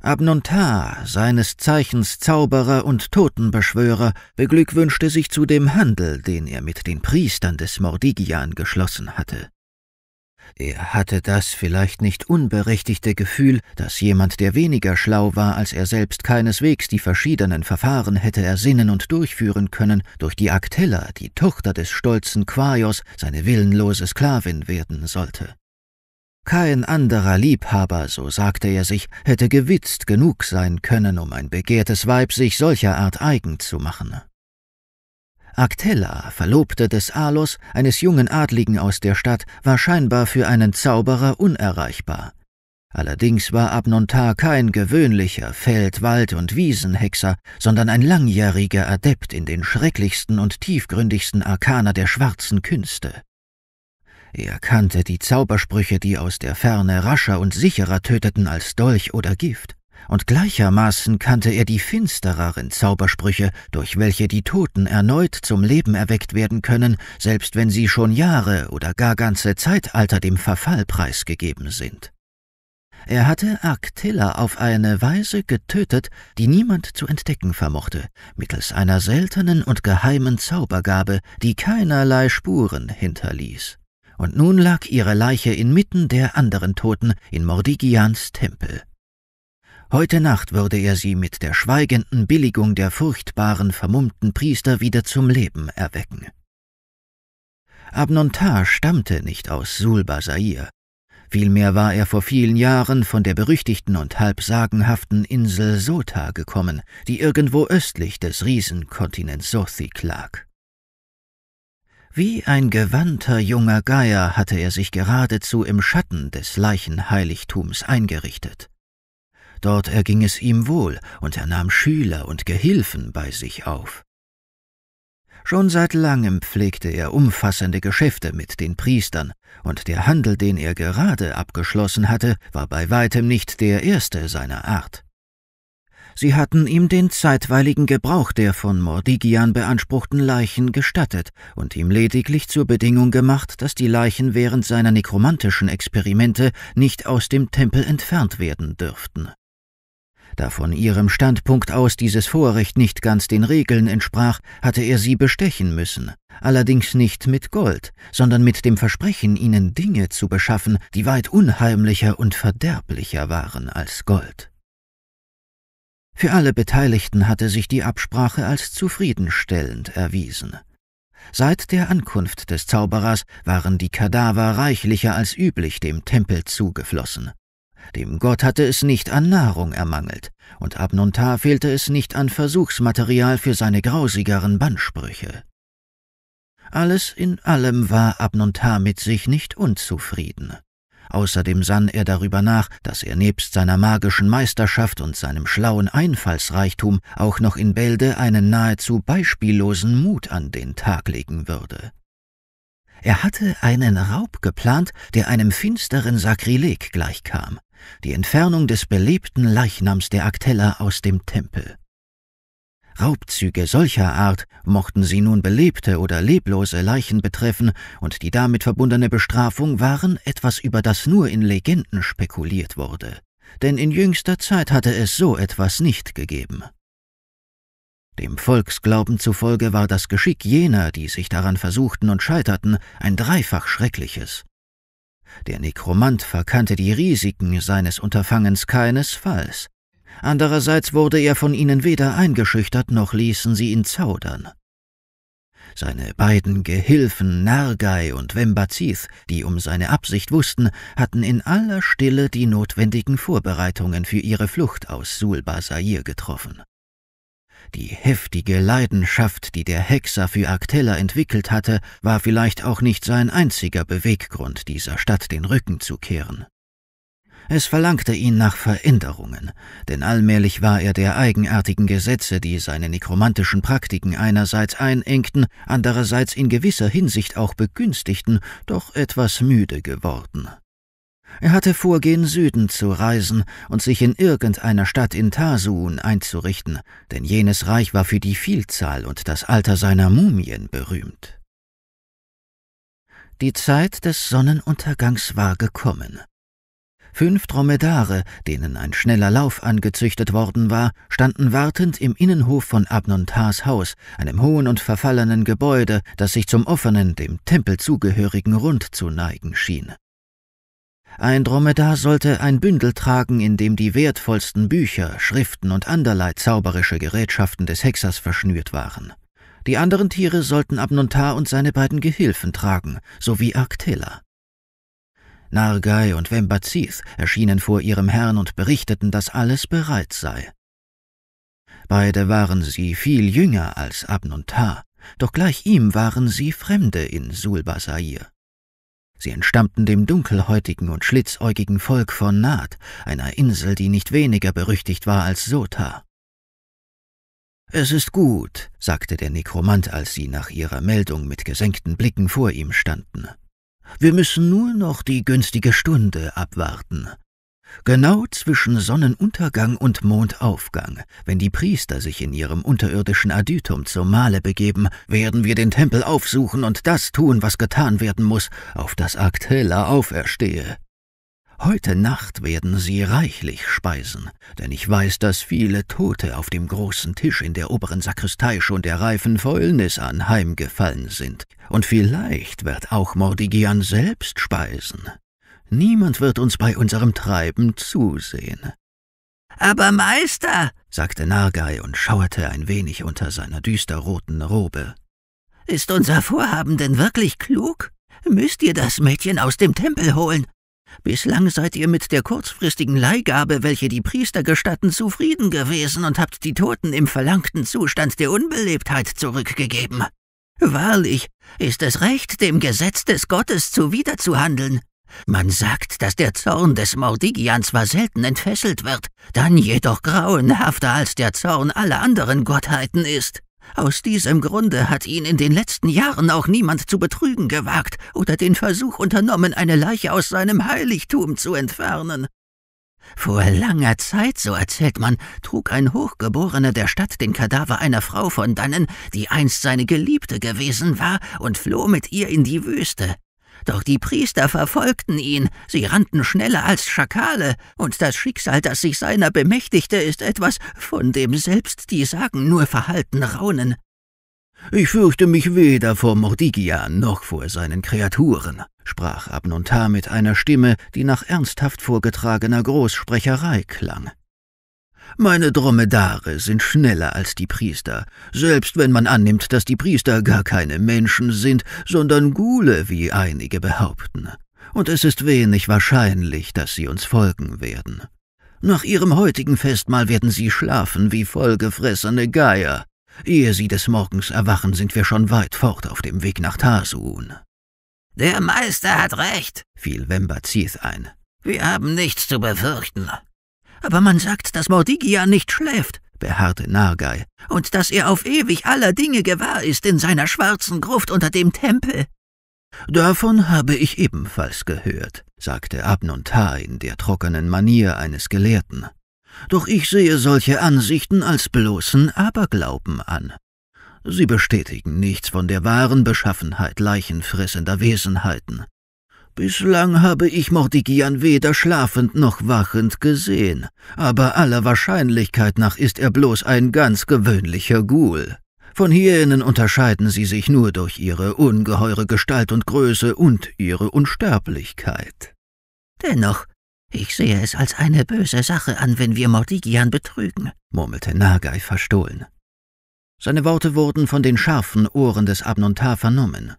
Abnontar, seines Zeichens Zauberer und Totenbeschwörer, beglückwünschte sich zu dem Handel, den er mit den Priestern des Mordigian geschlossen hatte. Er hatte das vielleicht nicht unberechtigte Gefühl, dass jemand, der weniger schlau war als er selbst, keineswegs die verschiedenen Verfahren hätte ersinnen und durchführen können, durch die Aktella, die Tochter des stolzen Quaios, seine willenlose Sklavin werden sollte. Kein anderer Liebhaber, so sagte er sich, hätte gewitzt genug sein können, um ein begehrtes Weib sich solcher Art eigen zu machen. Actella, Verlobte des Alos, eines jungen Adligen aus der Stadt, war scheinbar für einen Zauberer unerreichbar. Allerdings war Abnontar kein gewöhnlicher Feld-, Wald- und Wiesenhexer, sondern ein langjähriger Adept in den schrecklichsten und tiefgründigsten Arkana der schwarzen Künste. Er kannte die Zaubersprüche, die aus der Ferne rascher und sicherer töteten als Dolch oder Gift und gleichermaßen kannte er die finstereren Zaubersprüche, durch welche die Toten erneut zum Leben erweckt werden können, selbst wenn sie schon Jahre oder gar ganze Zeitalter dem Verfall preisgegeben sind. Er hatte Arctilla auf eine Weise getötet, die niemand zu entdecken vermochte, mittels einer seltenen und geheimen Zaubergabe, die keinerlei Spuren hinterließ. Und nun lag ihre Leiche inmitten der anderen Toten in Mordigians Tempel. Heute Nacht würde er sie mit der schweigenden Billigung der furchtbaren, vermummten Priester wieder zum Leben erwecken. Abnontar stammte nicht aus Sulbasair, vielmehr war er vor vielen Jahren von der berüchtigten und halb sagenhaften Insel Sota gekommen, die irgendwo östlich des Riesenkontinents Sothik lag. Wie ein gewandter junger Geier hatte er sich geradezu im Schatten des Leichenheiligtums eingerichtet. Dort erging es ihm wohl, und er nahm Schüler und Gehilfen bei sich auf. Schon seit langem pflegte er umfassende Geschäfte mit den Priestern, und der Handel, den er gerade abgeschlossen hatte, war bei weitem nicht der erste seiner Art. Sie hatten ihm den zeitweiligen Gebrauch der von Mordigian beanspruchten Leichen gestattet und ihm lediglich zur Bedingung gemacht, dass die Leichen während seiner nekromantischen Experimente nicht aus dem Tempel entfernt werden dürften. Da von ihrem Standpunkt aus dieses Vorrecht nicht ganz den Regeln entsprach, hatte er sie bestechen müssen, allerdings nicht mit Gold, sondern mit dem Versprechen, ihnen Dinge zu beschaffen, die weit unheimlicher und verderblicher waren als Gold. Für alle Beteiligten hatte sich die Absprache als zufriedenstellend erwiesen. Seit der Ankunft des Zauberers waren die Kadaver reichlicher als üblich dem Tempel zugeflossen. Dem Gott hatte es nicht an Nahrung ermangelt, und Abnuntar fehlte es nicht an Versuchsmaterial für seine grausigeren Bannsprüche. Alles in allem war Abnuntar mit sich nicht unzufrieden. Außerdem sann er darüber nach, dass er nebst seiner magischen Meisterschaft und seinem schlauen Einfallsreichtum auch noch in Bälde einen nahezu beispiellosen Mut an den Tag legen würde. Er hatte einen Raub geplant, der einem finsteren Sakrileg gleichkam, die Entfernung des belebten Leichnams der Actella aus dem Tempel. Raubzüge solcher Art, mochten sie nun belebte oder leblose Leichen betreffen, und die damit verbundene Bestrafung waren etwas, über das nur in Legenden spekuliert wurde, denn in jüngster Zeit hatte es so etwas nicht gegeben. Dem Volksglauben zufolge war das Geschick jener, die sich daran versuchten und scheiterten, ein dreifach schreckliches. Der Nekromant verkannte die Risiken seines Unterfangens keinesfalls. Andererseits wurde er von ihnen weder eingeschüchtert, noch ließen sie ihn zaudern. Seine beiden Gehilfen Nargai und Wembazith, die um seine Absicht wussten, hatten in aller Stille die notwendigen Vorbereitungen für ihre Flucht aus Sulbasair getroffen. Die heftige Leidenschaft, die der Hexer für Actella entwickelt hatte, war vielleicht auch nicht sein einziger Beweggrund, dieser Stadt den Rücken zu kehren. Es verlangte ihn nach Veränderungen, denn allmählich war er der eigenartigen Gesetze, die seine nekromantischen Praktiken einerseits einengten, andererseits in gewisser Hinsicht auch begünstigten, doch etwas müde geworden. Er hatte vor, gen Süden zu reisen und sich in irgendeiner Stadt in Tasun einzurichten, denn jenes Reich war für die Vielzahl und das Alter seiner Mumien berühmt. Die Zeit des Sonnenuntergangs war gekommen. Fünf Dromedare, denen ein schneller Lauf angezüchtet worden war, standen wartend im Innenhof von Abnontars Haus, einem hohen und verfallenen Gebäude, das sich zum offenen, dem Tempel zugehörigen Rund zu neigen schien. Ein Dromedar sollte ein Bündel tragen, in dem die wertvollsten Bücher, Schriften und anderlei zauberische Gerätschaften des Hexers verschnürt waren. Die anderen Tiere sollten Abnuntar und seine beiden Gehilfen tragen, sowie Arktela. Nargai und Wembazith erschienen vor ihrem Herrn und berichteten, dass alles bereit sei. Beide waren sie viel jünger als Abnuntar, doch gleich ihm waren sie Fremde in Sulbasair. Sie entstammten dem dunkelhäutigen und schlitzäugigen Volk von Naht, einer Insel, die nicht weniger berüchtigt war als Sota. Es ist gut, sagte der Nekromant, als sie nach ihrer Meldung mit gesenkten Blicken vor ihm standen. Wir müssen nur noch die günstige Stunde abwarten. Genau zwischen Sonnenuntergang und Mondaufgang, wenn die Priester sich in ihrem unterirdischen Adytum zur Male begeben, werden wir den Tempel aufsuchen und das tun, was getan werden muss, auf das Actella auferstehe. Heute Nacht werden sie reichlich speisen, denn ich weiß, dass viele Tote auf dem großen Tisch in der oberen Sakristei schon der reifen Fäulnis anheimgefallen sind, und vielleicht wird auch Mordigian selbst speisen. Niemand wird uns bei unserem Treiben zusehen. Aber Meister, sagte Nargai und schauerte ein wenig unter seiner düsterroten Robe. Ist unser Vorhaben denn wirklich klug? Müsst ihr das Mädchen aus dem Tempel holen? Bislang seid ihr mit der kurzfristigen Leihgabe, welche die Priester gestatten, zufrieden gewesen und habt die Toten im verlangten Zustand der Unbelebtheit zurückgegeben. Wahrlich, ist es recht, dem Gesetz des Gottes zuwiderzuhandeln. Man sagt, dass der Zorn des Mordigian zwar selten entfesselt wird, dann jedoch grauenhafter als der Zorn aller anderen Gottheiten ist. Aus diesem Grunde hat ihn in den letzten Jahren auch niemand zu betrügen gewagt oder den Versuch unternommen, eine Leiche aus seinem Heiligtum zu entfernen. Vor langer Zeit, so erzählt man, trug ein Hochgeborener der Stadt den Kadaver einer Frau von dannen, die einst seine Geliebte gewesen war, und floh mit ihr in die Wüste. Doch die Priester verfolgten ihn, sie rannten schneller als Schakale, und das Schicksal, das sich seiner bemächtigte, ist etwas, von dem selbst die Sagen nur verhalten raunen. Ich fürchte mich weder vor Mordigian noch vor seinen Kreaturen, sprach Abnuntar mit einer Stimme, die nach ernsthaft vorgetragener Großsprecherei klang. Meine Dromedare sind schneller als die Priester, selbst wenn man annimmt, dass die Priester gar keine Menschen sind, sondern Gule, wie einige behaupten. Und es ist wenig wahrscheinlich, dass sie uns folgen werden. Nach ihrem heutigen Festmahl werden sie schlafen wie vollgefressene Geier. Ehe sie des Morgens erwachen, sind wir schon weit fort auf dem Weg nach Tasun. Der Meister hat recht, fiel Wemba Zith ein. Wir haben nichts zu befürchten. Aber man sagt, dass Mordigia nicht schläft, beharrte Nargai, und dass er auf ewig aller Dinge gewahr ist in seiner schwarzen Gruft unter dem Tempel. Davon habe ich ebenfalls gehört, sagte Abnuntar in der trockenen Manier eines Gelehrten. Doch ich sehe solche Ansichten als bloßen Aberglauben an. Sie bestätigen nichts von der wahren Beschaffenheit leichenfressender Wesenheiten. Bislang habe ich Mordigian weder schlafend noch wachend gesehen, aber aller Wahrscheinlichkeit nach ist er bloß ein ganz gewöhnlicher Ghoul. Von Hyänen unterscheiden sie sich nur durch ihre ungeheure Gestalt und Größe und ihre Unsterblichkeit. Dennoch, ich sehe es als eine böse Sache an, wenn wir Mordigian betrügen, murmelte Nagai verstohlen. Seine Worte wurden von den scharfen Ohren des Abnontar vernommen.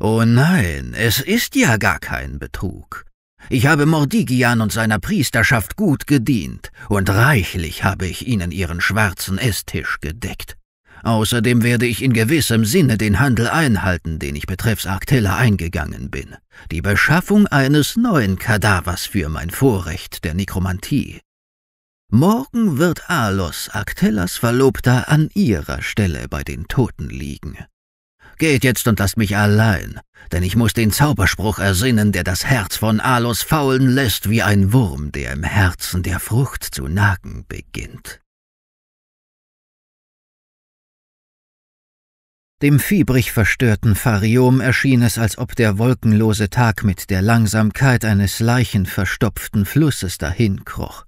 Oh nein, es ist ja gar kein Betrug. Ich habe Mordigian und seiner Priesterschaft gut gedient, und reichlich habe ich ihnen ihren schwarzen Esstisch gedeckt. Außerdem werde ich in gewissem Sinne den Handel einhalten, den ich betreffs Arctella eingegangen bin. Die Beschaffung eines neuen Kadavers für mein Vorrecht der Nekromantie. Morgen wird Alos, Arctellas Verlobter, an ihrer Stelle bei den Toten liegen. Geht jetzt und lasst mich allein, denn ich muss den Zauberspruch ersinnen, der das Herz von Alos faulen lässt wie ein Wurm, der im Herzen der Frucht zu nagen beginnt. Dem fiebrig verstörten Fariom erschien es, als ob der wolkenlose Tag mit der Langsamkeit eines leichenverstopften Flusses dahinkroch.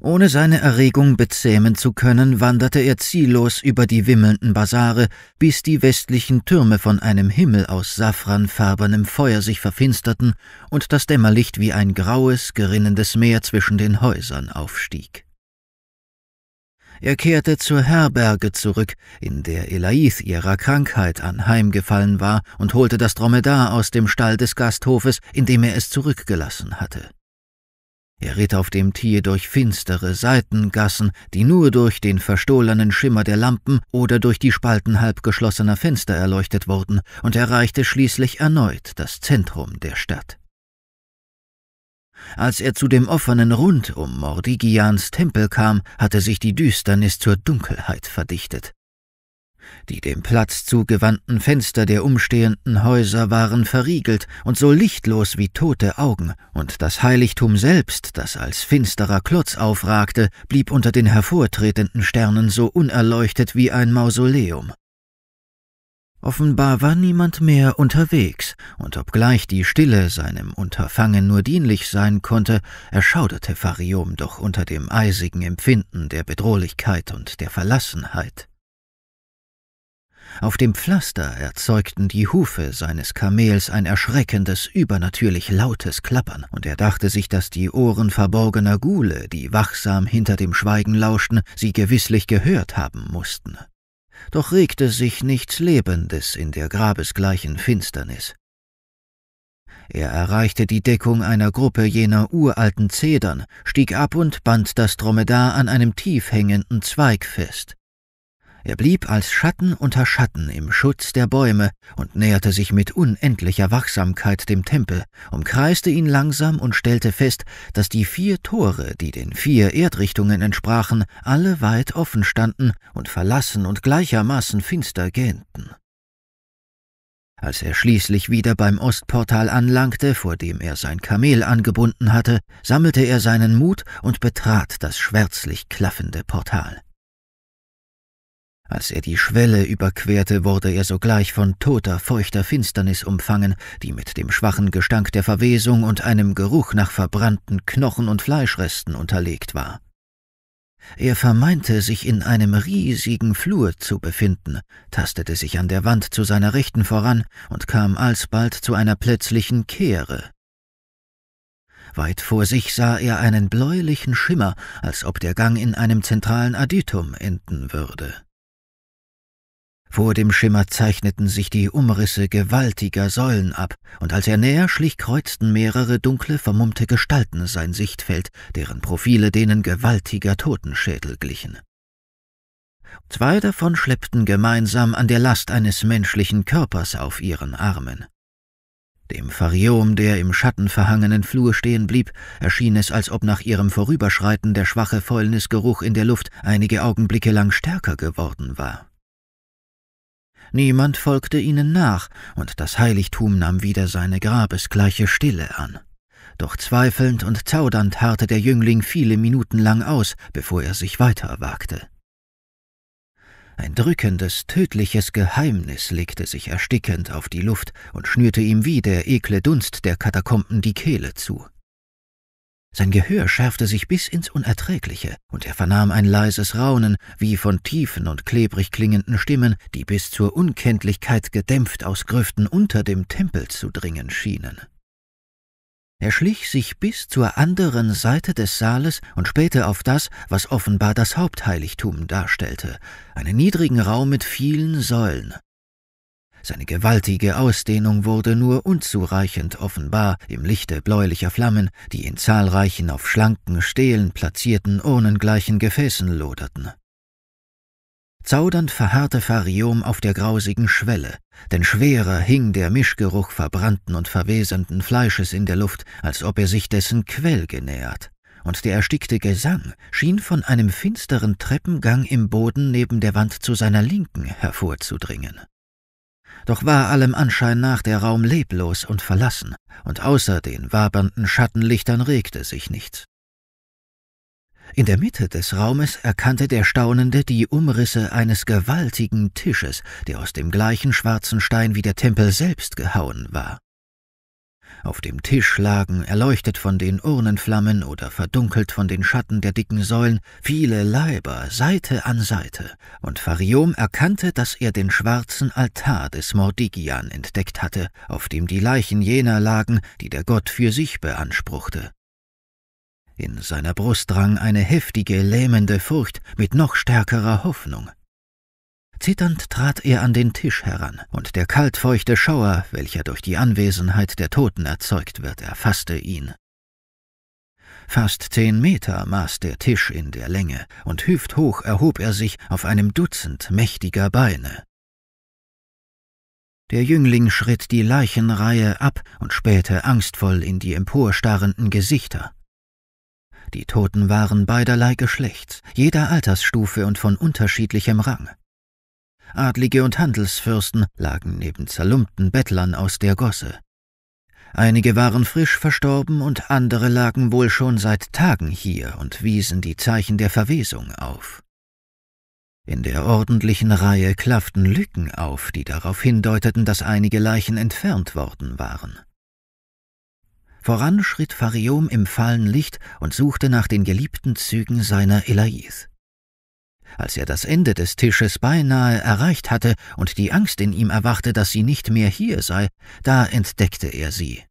Ohne seine Erregung bezähmen zu können, wanderte er ziellos über die wimmelnden Basare, bis die westlichen Türme von einem Himmel aus safranfarbenem Feuer sich verfinsterten und das Dämmerlicht wie ein graues, gerinnendes Meer zwischen den Häusern aufstieg. Er kehrte zur Herberge zurück, in der Elaith ihrer Krankheit anheimgefallen war, und holte das Dromedar aus dem Stall des Gasthofes, in dem er es zurückgelassen hatte. Er ritt auf dem Tier durch finstere Seitengassen, die nur durch den verstohlenen Schimmer der Lampen oder durch die Spalten halbgeschlossener Fenster erleuchtet wurden, und erreichte schließlich erneut das Zentrum der Stadt. Als er zu dem offenen Rund um Mordigians Tempel kam, hatte sich die Düsternis zur Dunkelheit verdichtet. Die dem Platz zugewandten Fenster der umstehenden Häuser waren verriegelt und so lichtlos wie tote Augen, und das Heiligtum selbst, das als finsterer Klotz aufragte, blieb unter den hervortretenden Sternen so unerleuchtet wie ein Mausoleum. Offenbar war niemand mehr unterwegs, und obgleich die Stille seinem Unterfangen nur dienlich sein konnte, erschauderte Fariom doch unter dem eisigen Empfinden der Bedrohlichkeit und der Verlassenheit. Auf dem Pflaster erzeugten die Hufe seines Kamels ein erschreckendes, übernatürlich lautes Klappern, und er dachte sich, dass die Ohren verborgener Gule, die wachsam hinter dem Schweigen lauschten, sie gewisslich gehört haben mussten. Doch regte sich nichts Lebendes in der grabesgleichen Finsternis. Er erreichte die Deckung einer Gruppe jener uralten Zedern, stieg ab und band das Dromedar an einem tief hängenden Zweig fest. Er blieb als Schatten unter Schatten im Schutz der Bäume und näherte sich mit unendlicher Wachsamkeit dem Tempel, umkreiste ihn langsam und stellte fest, dass die vier Tore, die den vier Erdrichtungen entsprachen, alle weit offen standen und verlassen und gleichermaßen finster gähnten. Als er schließlich wieder beim Ostportal anlangte, vor dem er sein Kamel angebunden hatte, sammelte er seinen Mut und betrat das schwärzlich klaffende Portal. Als er die Schwelle überquerte, wurde er sogleich von toter, feuchter Finsternis umfangen, die mit dem schwachen Gestank der Verwesung und einem Geruch nach verbrannten Knochen und Fleischresten unterlegt war. Er vermeinte, sich in einem riesigen Flur zu befinden, tastete sich an der Wand zu seiner Rechten voran und kam alsbald zu einer plötzlichen Kehre. Weit vor sich sah er einen bläulichen Schimmer, als ob der Gang in einem zentralen Additum enden würde. Vor dem Schimmer zeichneten sich die Umrisse gewaltiger Säulen ab, und als er näher schlich, kreuzten mehrere dunkle, vermummte Gestalten sein Sichtfeld, deren Profile denen gewaltiger Totenschädel glichen. Zwei davon schleppten gemeinsam an der Last eines menschlichen Körpers auf ihren Armen. Dem Fariom, der im schattenverhangenen Flur stehen blieb, erschien es, als ob nach ihrem Vorüberschreiten der schwache Fäulnisgeruch in der Luft einige Augenblicke lang stärker geworden war. Niemand folgte ihnen nach, und das Heiligtum nahm wieder seine grabesgleiche Stille an. Doch zweifelnd und zaudernd harrte der Jüngling viele Minuten lang aus, bevor er sich weiter wagte. Ein drückendes, tödliches Geheimnis legte sich erstickend auf die Luft und schnürte ihm wie der ekle Dunst der Katakomben die Kehle zu. Sein Gehör schärfte sich bis ins Unerträgliche, und er vernahm ein leises Raunen, wie von tiefen und klebrig klingenden Stimmen, die bis zur Unkenntlichkeit gedämpft aus Grüften unter dem Tempel zu dringen schienen. Er schlich sich bis zur anderen Seite des Saales und spähte auf das, was offenbar das Hauptheiligtum darstellte, einen niedrigen Raum mit vielen Säulen, seine gewaltige Ausdehnung wurde nur unzureichend offenbar im Lichte bläulicher Flammen, die in zahlreichen auf schlanken Stelen platzierten urnengleichen Gefäßen loderten. Zaudernd verharrte Fariom auf der grausigen Schwelle, denn schwerer hing der Mischgeruch verbrannten und verwesenden Fleisches in der Luft, als ob er sich dessen Quell genähert, und der erstickte Gesang schien von einem finsteren Treppengang im Boden neben der Wand zu seiner Linken hervorzudringen. Doch war allem Anschein nach der Raum leblos und verlassen, und außer den wabernden Schattenlichtern regte sich nichts. In der Mitte des Raumes erkannte der Staunende die Umrisse eines gewaltigen Tisches, der aus dem gleichen schwarzen Stein wie der Tempel selbst gehauen war auf dem Tisch lagen, erleuchtet von den Urnenflammen oder verdunkelt von den Schatten der dicken Säulen, viele Leiber Seite an Seite, und Fariom erkannte, dass er den schwarzen Altar des Mordigian entdeckt hatte, auf dem die Leichen jener lagen, die der Gott für sich beanspruchte. In seiner Brust drang eine heftige, lähmende Furcht mit noch stärkerer Hoffnung. Zitternd trat er an den Tisch heran, und der kaltfeuchte Schauer, welcher durch die Anwesenheit der Toten erzeugt wird, erfasste ihn. Fast zehn Meter maß der Tisch in der Länge, und hüfthoch erhob er sich auf einem Dutzend mächtiger Beine. Der Jüngling schritt die Leichenreihe ab und spähte angstvoll in die emporstarrenden Gesichter. Die Toten waren beiderlei Geschlechts, jeder Altersstufe und von unterschiedlichem Rang. Adlige und Handelsfürsten lagen neben zerlumpten Bettlern aus der Gosse. Einige waren frisch verstorben und andere lagen wohl schon seit Tagen hier und wiesen die Zeichen der Verwesung auf. In der ordentlichen Reihe klafften Lücken auf, die darauf hindeuteten, dass einige Leichen entfernt worden waren. Voran schritt Fariom im fahlen Licht und suchte nach den geliebten Zügen seiner Elaith. Als er das Ende des Tisches beinahe erreicht hatte und die Angst in ihm erwachte, dass sie nicht mehr hier sei, da entdeckte er sie.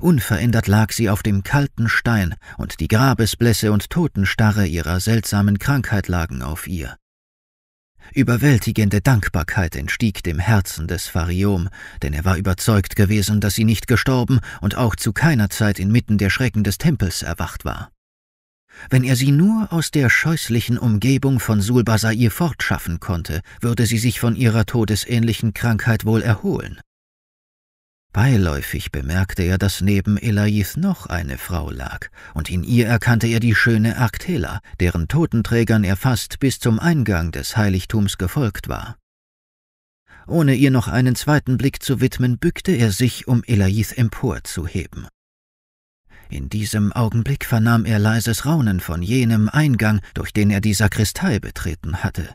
Unverändert lag sie auf dem kalten Stein, und die Grabesblässe und Totenstarre ihrer seltsamen Krankheit lagen auf ihr. Überwältigende Dankbarkeit entstieg dem Herzen des Fariom, denn er war überzeugt gewesen, dass sie nicht gestorben und auch zu keiner Zeit inmitten der Schrecken des Tempels erwacht war. Wenn er sie nur aus der scheußlichen Umgebung von Sulbasair fortschaffen konnte, würde sie sich von ihrer todesähnlichen Krankheit wohl erholen. Beiläufig bemerkte er, dass neben Elaith noch eine Frau lag, und in ihr erkannte er die schöne Arktela, deren Totenträgern er fast bis zum Eingang des Heiligtums gefolgt war. Ohne ihr noch einen zweiten Blick zu widmen, bückte er sich, um Elaith emporzuheben. In diesem Augenblick vernahm er leises Raunen von jenem Eingang, durch den er die Sakristei betreten hatte.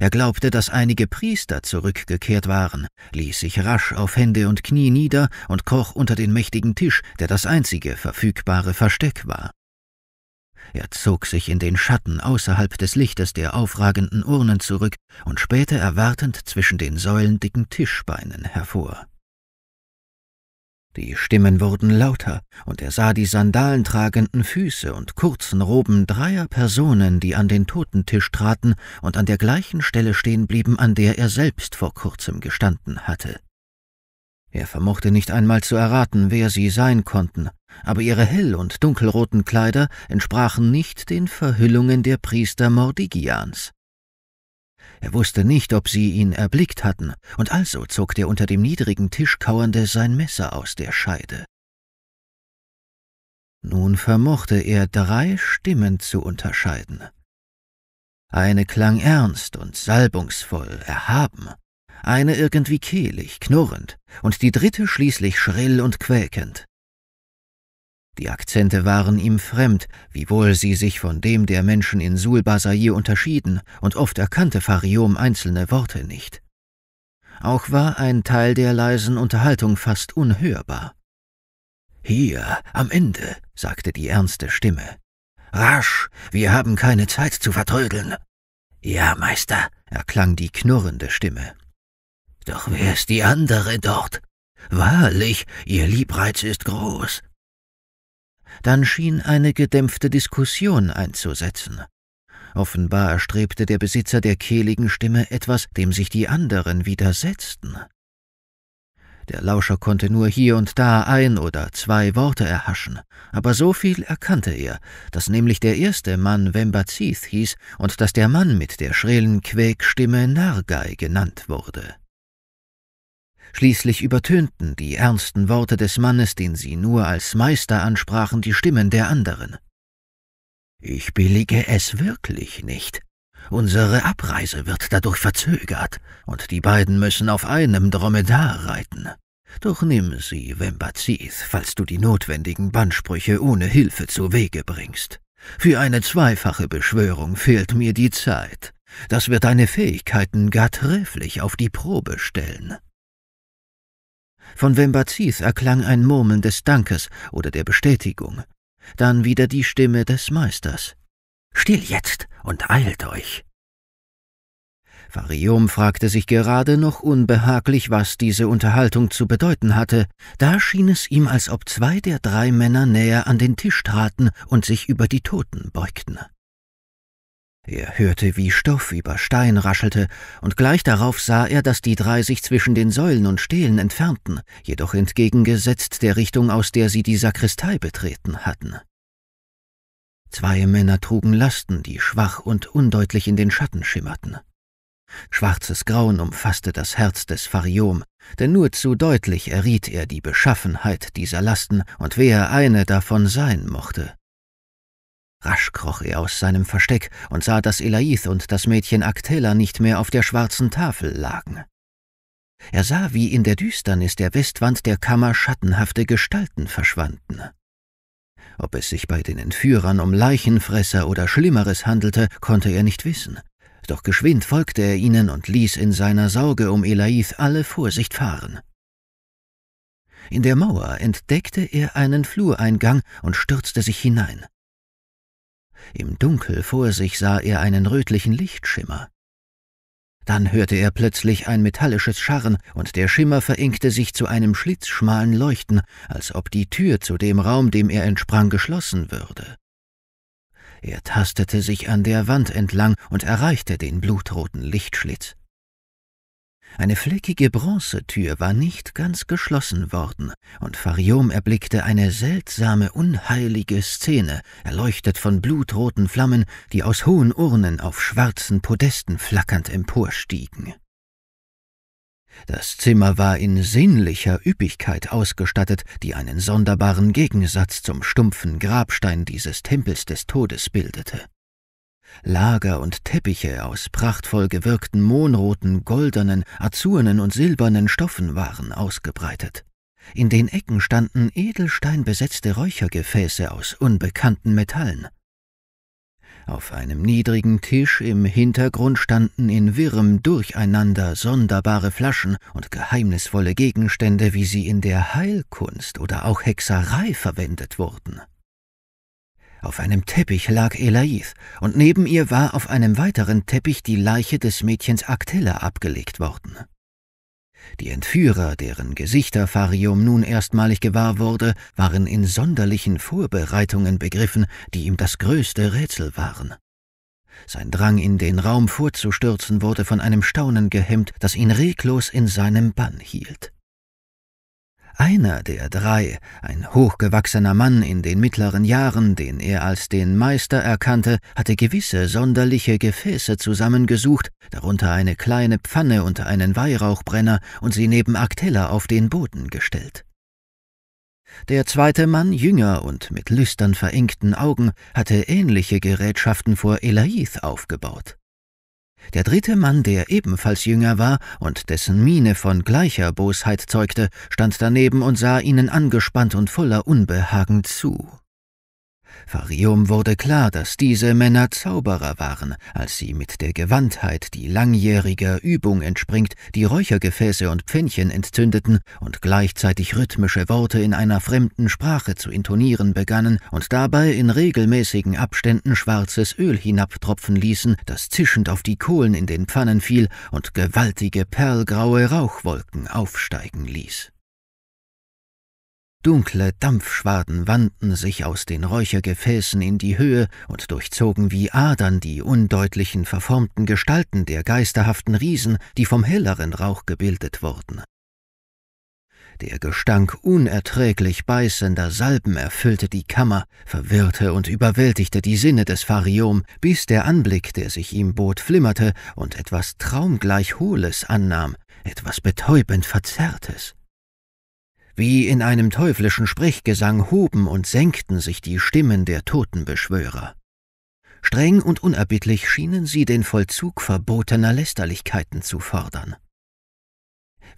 Er glaubte, dass einige Priester zurückgekehrt waren, ließ sich rasch auf Hände und Knie nieder und kroch unter den mächtigen Tisch, der das einzige verfügbare Versteck war. Er zog sich in den Schatten außerhalb des Lichtes der aufragenden Urnen zurück und spähte erwartend zwischen den säulendicken Tischbeinen hervor. Die Stimmen wurden lauter, und er sah die sandalentragenden Füße und kurzen Roben dreier Personen, die an den Totentisch traten und an der gleichen Stelle stehen blieben, an der er selbst vor kurzem gestanden hatte. Er vermochte nicht einmal zu erraten, wer sie sein konnten, aber ihre hell- und dunkelroten Kleider entsprachen nicht den Verhüllungen der Priester Mordigians. Er wusste nicht, ob sie ihn erblickt hatten, und also zog der unter dem niedrigen Tisch kauernde sein Messer aus der Scheide. Nun vermochte er drei Stimmen zu unterscheiden. Eine klang ernst und salbungsvoll, erhaben, eine irgendwie kehlig, knurrend und die dritte schließlich schrill und quäkend. Die Akzente waren ihm fremd, wiewohl sie sich von dem der Menschen in Sulbasair unterschieden, und oft erkannte Fariom einzelne Worte nicht. Auch war ein Teil der leisen Unterhaltung fast unhörbar. Hier, am Ende, sagte die ernste Stimme. Rasch, wir haben keine Zeit zu vertrödeln. Ja, Meister, erklang die knurrende Stimme. Doch wer ist die andere dort? Wahrlich, ihr Liebreiz ist groß. Dann schien eine gedämpfte Diskussion einzusetzen. Offenbar strebte der Besitzer der kehligen Stimme etwas, dem sich die anderen widersetzten. Der Lauscher konnte nur hier und da ein oder zwei Worte erhaschen, aber so viel erkannte er, dass nämlich der erste Mann Wembazith hieß und dass der Mann mit der schrillen Quäkstimme Nargai genannt wurde. Schließlich übertönten die ernsten Worte des Mannes, den sie nur als Meister ansprachen, die Stimmen der anderen. Ich billige es wirklich nicht. Unsere Abreise wird dadurch verzögert, und die beiden müssen auf einem Dromedar reiten. Doch nimm sie, Wembazith, falls du die notwendigen Bannsprüche ohne Hilfe zu Wege bringst. Für eine zweifache Beschwörung fehlt mir die Zeit. Das wird deine Fähigkeiten gar trefflich auf die Probe stellen. Von Wembaziz erklang ein Murmeln des Dankes oder der Bestätigung, dann wieder die Stimme des Meisters. Still jetzt und eilt euch! Farium fragte sich gerade noch unbehaglich, was diese Unterhaltung zu bedeuten hatte. Da schien es ihm, als ob zwei der drei Männer näher an den Tisch traten und sich über die Toten beugten. Er hörte, wie Stoff über Stein raschelte, und gleich darauf sah er, dass die drei sich zwischen den Säulen und Stelen entfernten, jedoch entgegengesetzt der Richtung, aus der sie die Sakristei betreten hatten. Zwei Männer trugen Lasten, die schwach und undeutlich in den Schatten schimmerten. Schwarzes Grauen umfasste das Herz des Phariom, denn nur zu deutlich erriet er die Beschaffenheit dieser Lasten und wer eine davon sein mochte. Rasch kroch er aus seinem Versteck und sah, dass Elaith und das Mädchen Actela nicht mehr auf der schwarzen Tafel lagen. Er sah, wie in der Düsternis der Westwand der Kammer schattenhafte Gestalten verschwanden. Ob es sich bei den Entführern um Leichenfresser oder Schlimmeres handelte, konnte er nicht wissen. Doch geschwind folgte er ihnen und ließ in seiner Sorge um Elaith alle Vorsicht fahren. In der Mauer entdeckte er einen Flureingang und stürzte sich hinein. Im Dunkel vor sich sah er einen rötlichen Lichtschimmer. Dann hörte er plötzlich ein metallisches Scharren, und der Schimmer verengte sich zu einem schlitzschmalen Leuchten, als ob die Tür zu dem Raum, dem er entsprang, geschlossen würde. Er tastete sich an der Wand entlang und erreichte den blutroten Lichtschlitz. Eine fleckige Bronzetür war nicht ganz geschlossen worden, und Fariom erblickte eine seltsame, unheilige Szene, erleuchtet von blutroten Flammen, die aus hohen Urnen auf schwarzen Podesten flackernd emporstiegen. Das Zimmer war in sinnlicher Üppigkeit ausgestattet, die einen sonderbaren Gegensatz zum stumpfen Grabstein dieses Tempels des Todes bildete. Lager und Teppiche aus prachtvoll gewirkten mohnroten, goldenen, azurnen und silbernen Stoffen waren ausgebreitet. In den Ecken standen edelsteinbesetzte Räuchergefäße aus unbekannten Metallen. Auf einem niedrigen Tisch im Hintergrund standen in wirrem Durcheinander sonderbare Flaschen und geheimnisvolle Gegenstände, wie sie in der Heilkunst oder auch Hexerei verwendet wurden. Auf einem Teppich lag Elaith, und neben ihr war auf einem weiteren Teppich die Leiche des Mädchens Actella abgelegt worden. Die Entführer, deren Gesichter Farium nun erstmalig gewahr wurde, waren in sonderlichen Vorbereitungen begriffen, die ihm das größte Rätsel waren. Sein Drang, in den Raum vorzustürzen, wurde von einem Staunen gehemmt, das ihn reglos in seinem Bann hielt. Einer der drei, ein hochgewachsener Mann in den mittleren Jahren, den er als den Meister erkannte, hatte gewisse sonderliche Gefäße zusammengesucht, darunter eine kleine Pfanne und einen Weihrauchbrenner und sie neben Actella auf den Boden gestellt. Der zweite Mann, jünger und mit lüstern verengten Augen, hatte ähnliche Gerätschaften vor Elaith aufgebaut. Der dritte Mann, der ebenfalls jünger war und dessen Miene von gleicher Bosheit zeugte, stand daneben und sah ihnen angespannt und voller Unbehagen zu. Farium wurde klar, dass diese Männer Zauberer waren, als sie mit der Gewandtheit, die langjähriger Übung entspringt, die Räuchergefäße und Pfännchen entzündeten und gleichzeitig rhythmische Worte in einer fremden Sprache zu intonieren begannen und dabei in regelmäßigen Abständen schwarzes Öl hinabtropfen ließen, das zischend auf die Kohlen in den Pfannen fiel und gewaltige perlgraue Rauchwolken aufsteigen ließ. Dunkle Dampfschwaden wandten sich aus den Räuchergefäßen in die Höhe und durchzogen wie Adern die undeutlichen verformten Gestalten der geisterhaften Riesen, die vom helleren Rauch gebildet wurden. Der Gestank unerträglich beißender Salben erfüllte die Kammer, verwirrte und überwältigte die Sinne des Phariom, bis der Anblick, der sich ihm bot, flimmerte und etwas traumgleich Hohles annahm, etwas betäubend Verzerrtes. Wie in einem teuflischen Sprechgesang hoben und senkten sich die Stimmen der Totenbeschwörer. Streng und unerbittlich schienen sie den Vollzug verbotener Lästerlichkeiten zu fordern.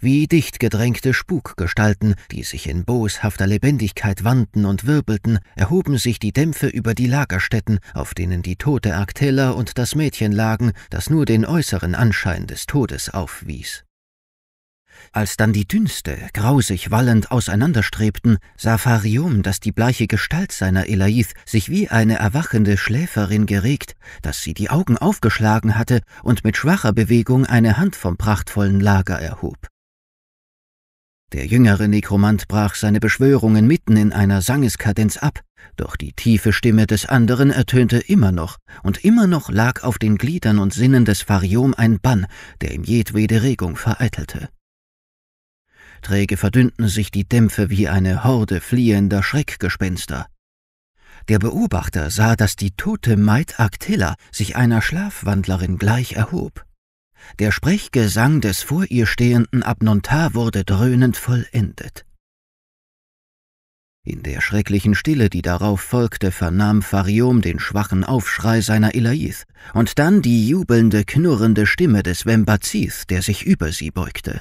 Wie dicht gedrängte Spukgestalten, die sich in boshafter Lebendigkeit wandten und wirbelten, erhoben sich die Dämpfe über die Lagerstätten, auf denen die tote Arktella und das Mädchen lagen, das nur den äußeren Anschein des Todes aufwies. Als dann die Dünste, grausig wallend, auseinanderstrebten, sah Farium, dass die bleiche Gestalt seiner Elaith sich wie eine erwachende Schläferin geregt, dass sie die Augen aufgeschlagen hatte und mit schwacher Bewegung eine Hand vom prachtvollen Lager erhob. Der jüngere Nekromant brach seine Beschwörungen mitten in einer Sangeskadenz ab, doch die tiefe Stimme des anderen ertönte immer noch, und immer noch lag auf den Gliedern und Sinnen des Fariom ein Bann, der ihm jedwede Regung vereitelte. Träge verdünnten sich die Dämpfe wie eine Horde fliehender Schreckgespenster. Der Beobachter sah, dass die tote Maid Actilla sich einer Schlafwandlerin gleich erhob. Der Sprechgesang des vor ihr stehenden Abnontar wurde dröhnend vollendet. In der schrecklichen Stille, die darauf folgte, vernahm Fariom den schwachen Aufschrei seiner Elaith und dann die jubelnde, knurrende Stimme des Wembazith, der sich über sie beugte.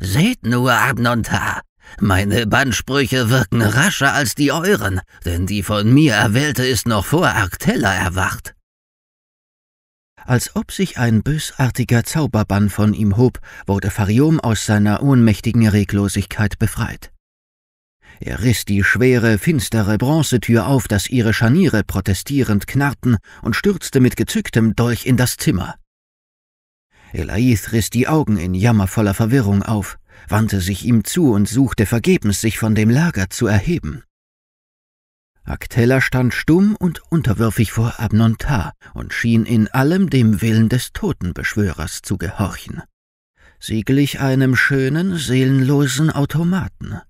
Seht nur, Abnonta! meine Bannsprüche wirken rascher als die euren, denn die von mir erwählte ist noch vor Arctella erwacht. Als ob sich ein bösartiger Zauberbann von ihm hob, wurde Fariom aus seiner ohnmächtigen Reglosigkeit befreit. Er riss die schwere, finstere Bronzetür auf, dass ihre Scharniere protestierend knarrten, und stürzte mit gezücktem Dolch in das Zimmer. Elaith riss die Augen in jammervoller Verwirrung auf, wandte sich ihm zu und suchte vergebens, sich von dem Lager zu erheben. Actella stand stumm und unterwürfig vor Abnontar und schien in allem dem Willen des Totenbeschwörers zu gehorchen. Sie glich einem schönen, seelenlosen Automaten,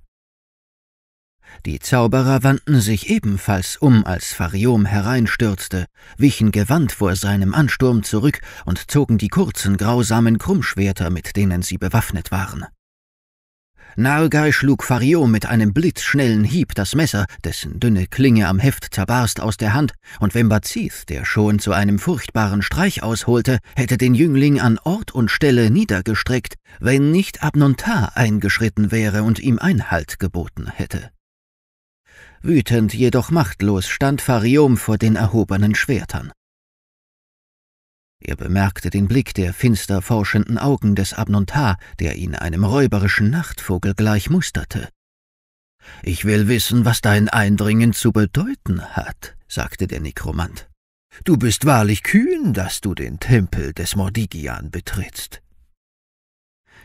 die Zauberer wandten sich ebenfalls um, als Fariom hereinstürzte, wichen gewandt vor seinem Ansturm zurück und zogen die kurzen, grausamen Krummschwerter, mit denen sie bewaffnet waren. Nargai schlug Fariom mit einem blitzschnellen Hieb das Messer, dessen dünne Klinge am Heft zerbarst, aus der Hand, und Wembazith, der schon zu einem furchtbaren Streich ausholte, hätte den Jüngling an Ort und Stelle niedergestreckt, wenn nicht Abnontar eingeschritten wäre und ihm Einhalt geboten hätte. Wütend, jedoch machtlos stand Farium vor den erhobenen Schwertern. Er bemerkte den Blick der finster forschenden Augen des Abnontar, der ihn einem räuberischen Nachtvogel gleich musterte. Ich will wissen, was dein Eindringen zu bedeuten hat, sagte der Nekromant. Du bist wahrlich kühn, dass du den Tempel des Mordigian betrittst.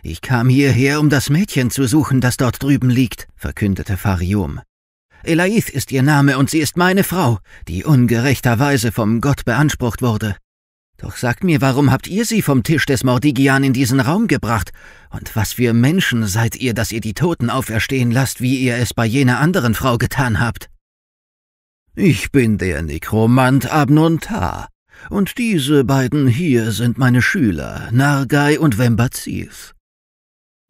Ich kam hierher, um das Mädchen zu suchen, das dort drüben liegt, verkündete Farium. Elaith ist ihr Name und sie ist meine Frau, die ungerechterweise vom Gott beansprucht wurde. Doch sagt mir, warum habt ihr sie vom Tisch des Mordigian in diesen Raum gebracht? Und was für Menschen seid ihr, dass ihr die Toten auferstehen lasst, wie ihr es bei jener anderen Frau getan habt? Ich bin der Nekromant Abnuntar, und diese beiden hier sind meine Schüler, Nargai und Vembaziv.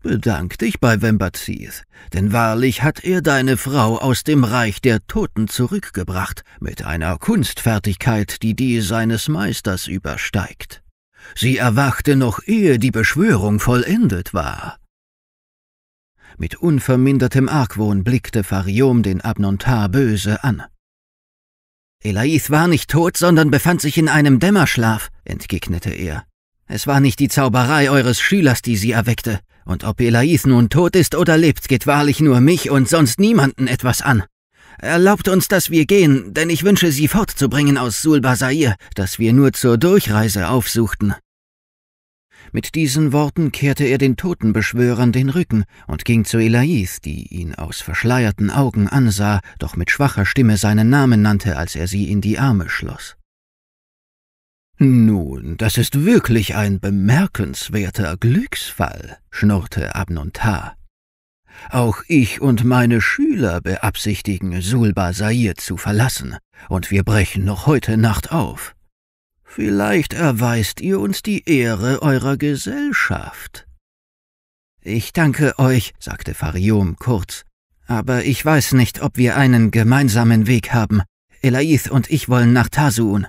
Bedank dich bei Vembatzith, denn wahrlich hat er deine Frau aus dem Reich der Toten zurückgebracht, mit einer Kunstfertigkeit, die die seines Meisters übersteigt. Sie erwachte noch ehe die Beschwörung vollendet war. Mit unvermindertem Argwohn blickte Fariom den Abnontar böse an. Elaith war nicht tot, sondern befand sich in einem Dämmerschlaf, entgegnete er. Es war nicht die Zauberei eures Schülers, die sie erweckte, und ob Elais nun tot ist oder lebt, geht wahrlich nur mich und sonst niemanden etwas an. Erlaubt uns, dass wir gehen, denn ich wünsche sie fortzubringen aus Sulbasair, das wir nur zur Durchreise aufsuchten. Mit diesen Worten kehrte er den Totenbeschwörern den Rücken und ging zu Elais, die ihn aus verschleierten Augen ansah, doch mit schwacher Stimme seinen Namen nannte, als er sie in die Arme schloss. Nun, das ist wirklich ein bemerkenswerter Glücksfall, schnurrte Abnontar. Auch ich und meine Schüler beabsichtigen, Sulba Sair zu verlassen, und wir brechen noch heute Nacht auf. Vielleicht erweist ihr uns die Ehre eurer Gesellschaft. Ich danke euch, sagte Fariom kurz, aber ich weiß nicht, ob wir einen gemeinsamen Weg haben. Elaith und ich wollen nach Tasun.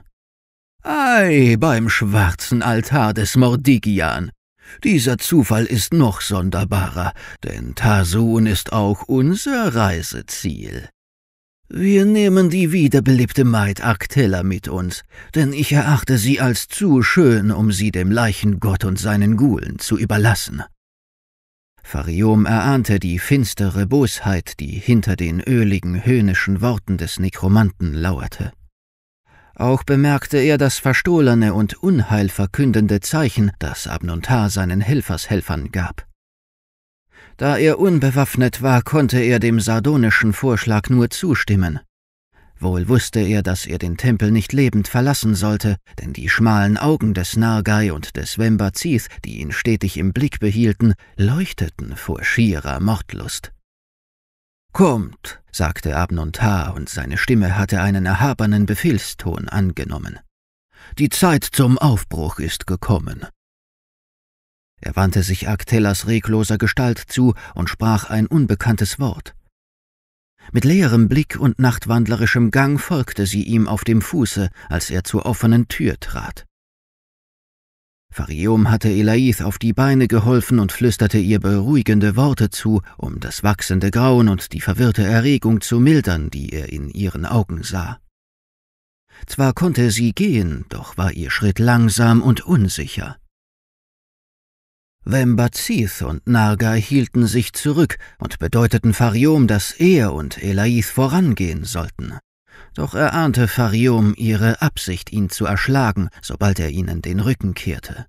Ei, beim schwarzen Altar des Mordigian. Dieser Zufall ist noch sonderbarer, denn Tarsun ist auch unser Reiseziel. Wir nehmen die wiederbelebte Maid Arctella mit uns, denn ich erachte sie als zu schön, um sie dem Leichengott und seinen Gulen zu überlassen. Fariom erahnte die finstere Bosheit, die hinter den öligen, höhnischen Worten des Nekromanten lauerte. Auch bemerkte er das verstohlene und unheilverkündende Zeichen, das Abnuntar seinen Helfershelfern gab. Da er unbewaffnet war, konnte er dem sardonischen Vorschlag nur zustimmen. Wohl wusste er, dass er den Tempel nicht lebend verlassen sollte, denn die schmalen Augen des Nargai und des Wembazith, die ihn stetig im Blick behielten, leuchteten vor schierer Mordlust. Kommt, sagte Abnontar, und seine Stimme hatte einen erhabenen Befehlston angenommen. Die Zeit zum Aufbruch ist gekommen. Er wandte sich Actellas regloser Gestalt zu und sprach ein unbekanntes Wort. Mit leerem Blick und nachtwandlerischem Gang folgte sie ihm auf dem Fuße, als er zur offenen Tür trat. Farium hatte Elaith auf die Beine geholfen und flüsterte ihr beruhigende Worte zu, um das wachsende Grauen und die verwirrte Erregung zu mildern, die er in ihren Augen sah. Zwar konnte sie gehen, doch war ihr Schritt langsam und unsicher. Wembazith und Narga hielten sich zurück und bedeuteten Farium, dass er und Elaith vorangehen sollten. Doch erahnte Farium ihre Absicht, ihn zu erschlagen, sobald er ihnen den Rücken kehrte.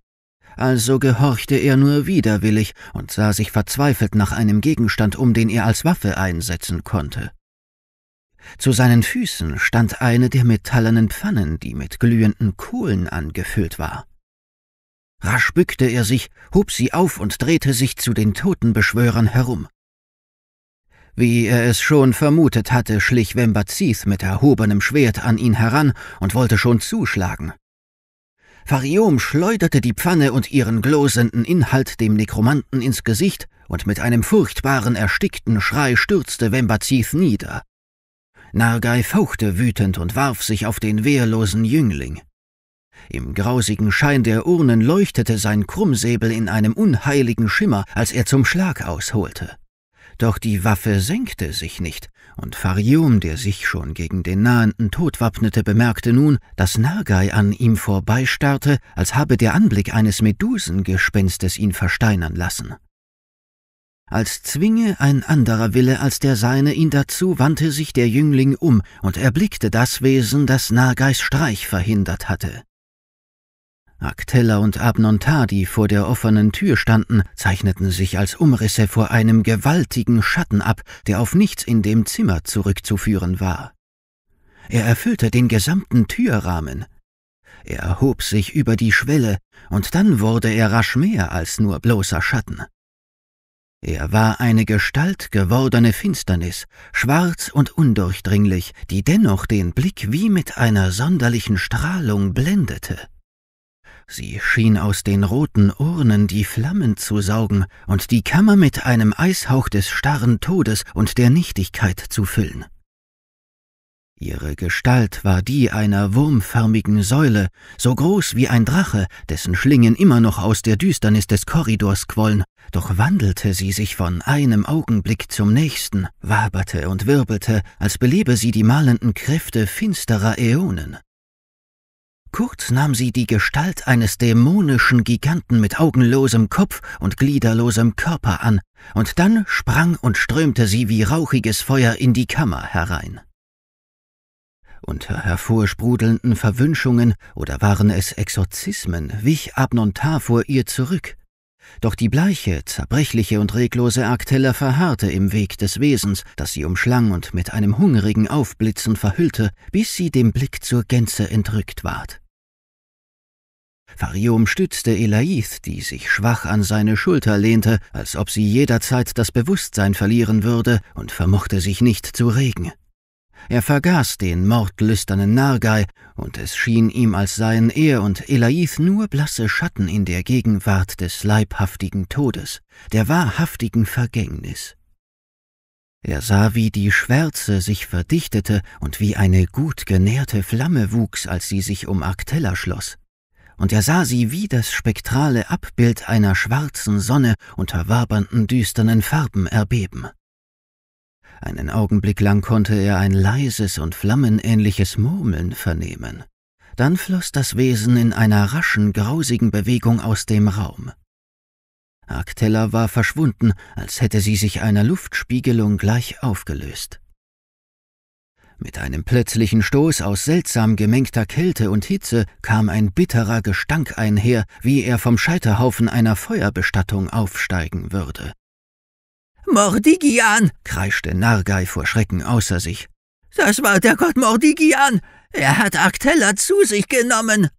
Also gehorchte er nur widerwillig und sah sich verzweifelt nach einem Gegenstand um, den er als Waffe einsetzen konnte. Zu seinen Füßen stand eine der metallenen Pfannen, die mit glühenden Kohlen angefüllt war. Rasch bückte er sich, hob sie auf und drehte sich zu den Totenbeschwörern herum. Wie er es schon vermutet hatte, schlich Wembazith mit erhobenem Schwert an ihn heran und wollte schon zuschlagen. Fariom schleuderte die Pfanne und ihren glosenden Inhalt dem Nekromanten ins Gesicht, und mit einem furchtbaren, erstickten Schrei stürzte Wembazith nieder. Nargai fauchte wütend und warf sich auf den wehrlosen Jüngling. Im grausigen Schein der Urnen leuchtete sein Krummsäbel in einem unheiligen Schimmer, als er zum Schlag ausholte. Doch die Waffe senkte sich nicht, und Farium, der sich schon gegen den nahenden Tod wappnete, bemerkte nun, dass Nagai an ihm vorbeistarrte, als habe der Anblick eines Medusengespenstes ihn versteinern lassen. Als zwinge ein anderer Wille als der seine ihn dazu, wandte sich der Jüngling um und erblickte das Wesen, das Nagais Streich verhindert hatte. Actella und Abnontardi vor der offenen Tür standen, zeichneten sich als Umrisse vor einem gewaltigen Schatten ab, der auf nichts in dem Zimmer zurückzuführen war. Er erfüllte den gesamten Türrahmen. Er erhob sich über die Schwelle, und dann wurde er rasch mehr als nur bloßer Schatten. Er war eine Gestalt gewordene Finsternis, schwarz und undurchdringlich, die dennoch den Blick wie mit einer sonderlichen Strahlung blendete. Sie schien aus den roten Urnen die Flammen zu saugen und die Kammer mit einem Eishauch des starren Todes und der Nichtigkeit zu füllen. Ihre Gestalt war die einer wurmförmigen Säule, so groß wie ein Drache, dessen Schlingen immer noch aus der Düsternis des Korridors quollen, doch wandelte sie sich von einem Augenblick zum nächsten, waberte und wirbelte, als belebe sie die malenden Kräfte finsterer Äonen, Kurz nahm sie die Gestalt eines dämonischen Giganten mit augenlosem Kopf und gliederlosem Körper an, und dann sprang und strömte sie wie rauchiges Feuer in die Kammer herein. Unter hervorsprudelnden Verwünschungen, oder waren es Exorzismen, wich Abnontar vor ihr zurück. Doch die bleiche, zerbrechliche und reglose Arctella verharrte im Weg des Wesens, das sie umschlang und mit einem hungrigen Aufblitzen verhüllte, bis sie dem Blick zur Gänze entrückt ward. Fariom stützte Elaith, die sich schwach an seine Schulter lehnte, als ob sie jederzeit das Bewusstsein verlieren würde, und vermochte sich nicht zu regen. Er vergaß den mordlüsternen Nargai, und es schien ihm, als seien er und Elaith nur blasse Schatten in der Gegenwart des leibhaftigen Todes, der wahrhaftigen Vergängnis. Er sah, wie die Schwärze sich verdichtete und wie eine gut genährte Flamme wuchs, als sie sich um Arctella schloss und er sah sie wie das spektrale Abbild einer schwarzen Sonne unter wabernden düsternen Farben erbeben. Einen Augenblick lang konnte er ein leises und flammenähnliches Murmeln vernehmen. Dann floss das Wesen in einer raschen, grausigen Bewegung aus dem Raum. Arctella war verschwunden, als hätte sie sich einer Luftspiegelung gleich aufgelöst. Mit einem plötzlichen Stoß aus seltsam gemengter Kälte und Hitze kam ein bitterer Gestank einher, wie er vom Scheiterhaufen einer Feuerbestattung aufsteigen würde. Mordigian! kreischte Nargai vor Schrecken außer sich. Das war der Gott Mordigian! Er hat Arctella zu sich genommen!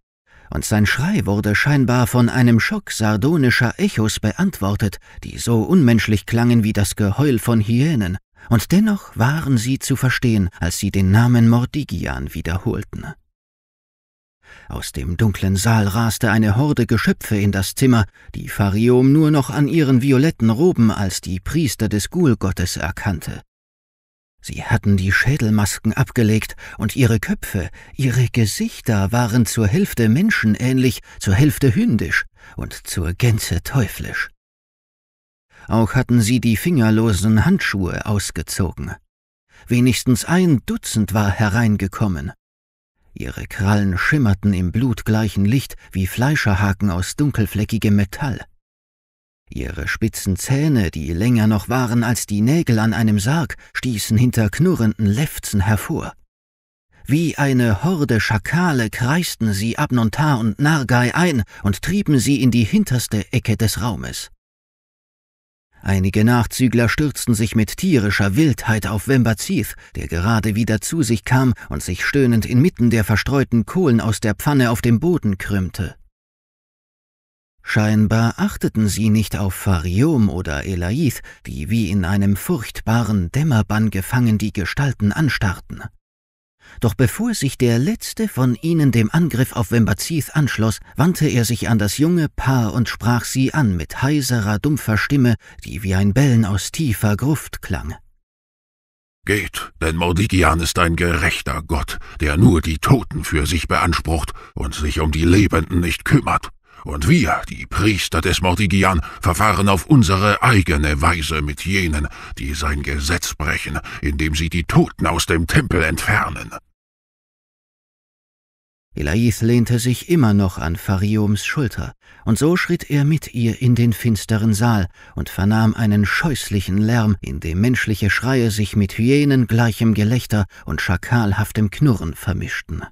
Und sein Schrei wurde scheinbar von einem Schock sardonischer Echos beantwortet, die so unmenschlich klangen wie das Geheul von Hyänen und dennoch waren sie zu verstehen, als sie den Namen Mordigian wiederholten. Aus dem dunklen Saal raste eine Horde Geschöpfe in das Zimmer, die Farium nur noch an ihren violetten Roben als die Priester des Gulgottes erkannte. Sie hatten die Schädelmasken abgelegt und ihre Köpfe, ihre Gesichter waren zur Hälfte menschenähnlich, zur Hälfte hündisch und zur Gänze teuflisch auch hatten sie die fingerlosen Handschuhe ausgezogen. Wenigstens ein Dutzend war hereingekommen. Ihre Krallen schimmerten im blutgleichen Licht wie Fleischerhaken aus dunkelfleckigem Metall. Ihre spitzen Zähne, die länger noch waren als die Nägel an einem Sarg, stießen hinter knurrenden Lefzen hervor. Wie eine Horde Schakale kreisten sie Abnontar und Nargai ein und trieben sie in die hinterste Ecke des Raumes. Einige Nachzügler stürzten sich mit tierischer Wildheit auf Wembazith, der gerade wieder zu sich kam und sich stöhnend inmitten der verstreuten Kohlen aus der Pfanne auf dem Boden krümmte. Scheinbar achteten sie nicht auf Fariom oder Elaith, die wie in einem furchtbaren Dämmerbann gefangen die Gestalten anstarrten. Doch bevor sich der letzte von ihnen dem Angriff auf Wembazith anschloss, wandte er sich an das junge Paar und sprach sie an mit heiserer, dumpfer Stimme, die wie ein Bellen aus tiefer Gruft klang. Geht, denn Mordigian ist ein gerechter Gott, der nur die Toten für sich beansprucht und sich um die Lebenden nicht kümmert und wir, die Priester des Mordigian, verfahren auf unsere eigene Weise mit jenen, die sein Gesetz brechen, indem sie die Toten aus dem Tempel entfernen. Elaith lehnte sich immer noch an Fariums Schulter, und so schritt er mit ihr in den finsteren Saal und vernahm einen scheußlichen Lärm, in dem menschliche Schreie sich mit hyänengleichem Gelächter und schakalhaftem Knurren vermischten.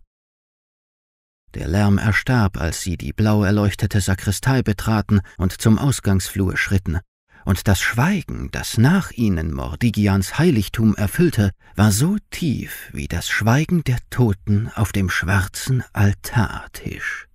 Der Lärm erstarb, als sie die blau erleuchtete Sakristei betraten und zum Ausgangsflur schritten, und das Schweigen, das nach ihnen Mordigians Heiligtum erfüllte, war so tief wie das Schweigen der Toten auf dem schwarzen Altartisch.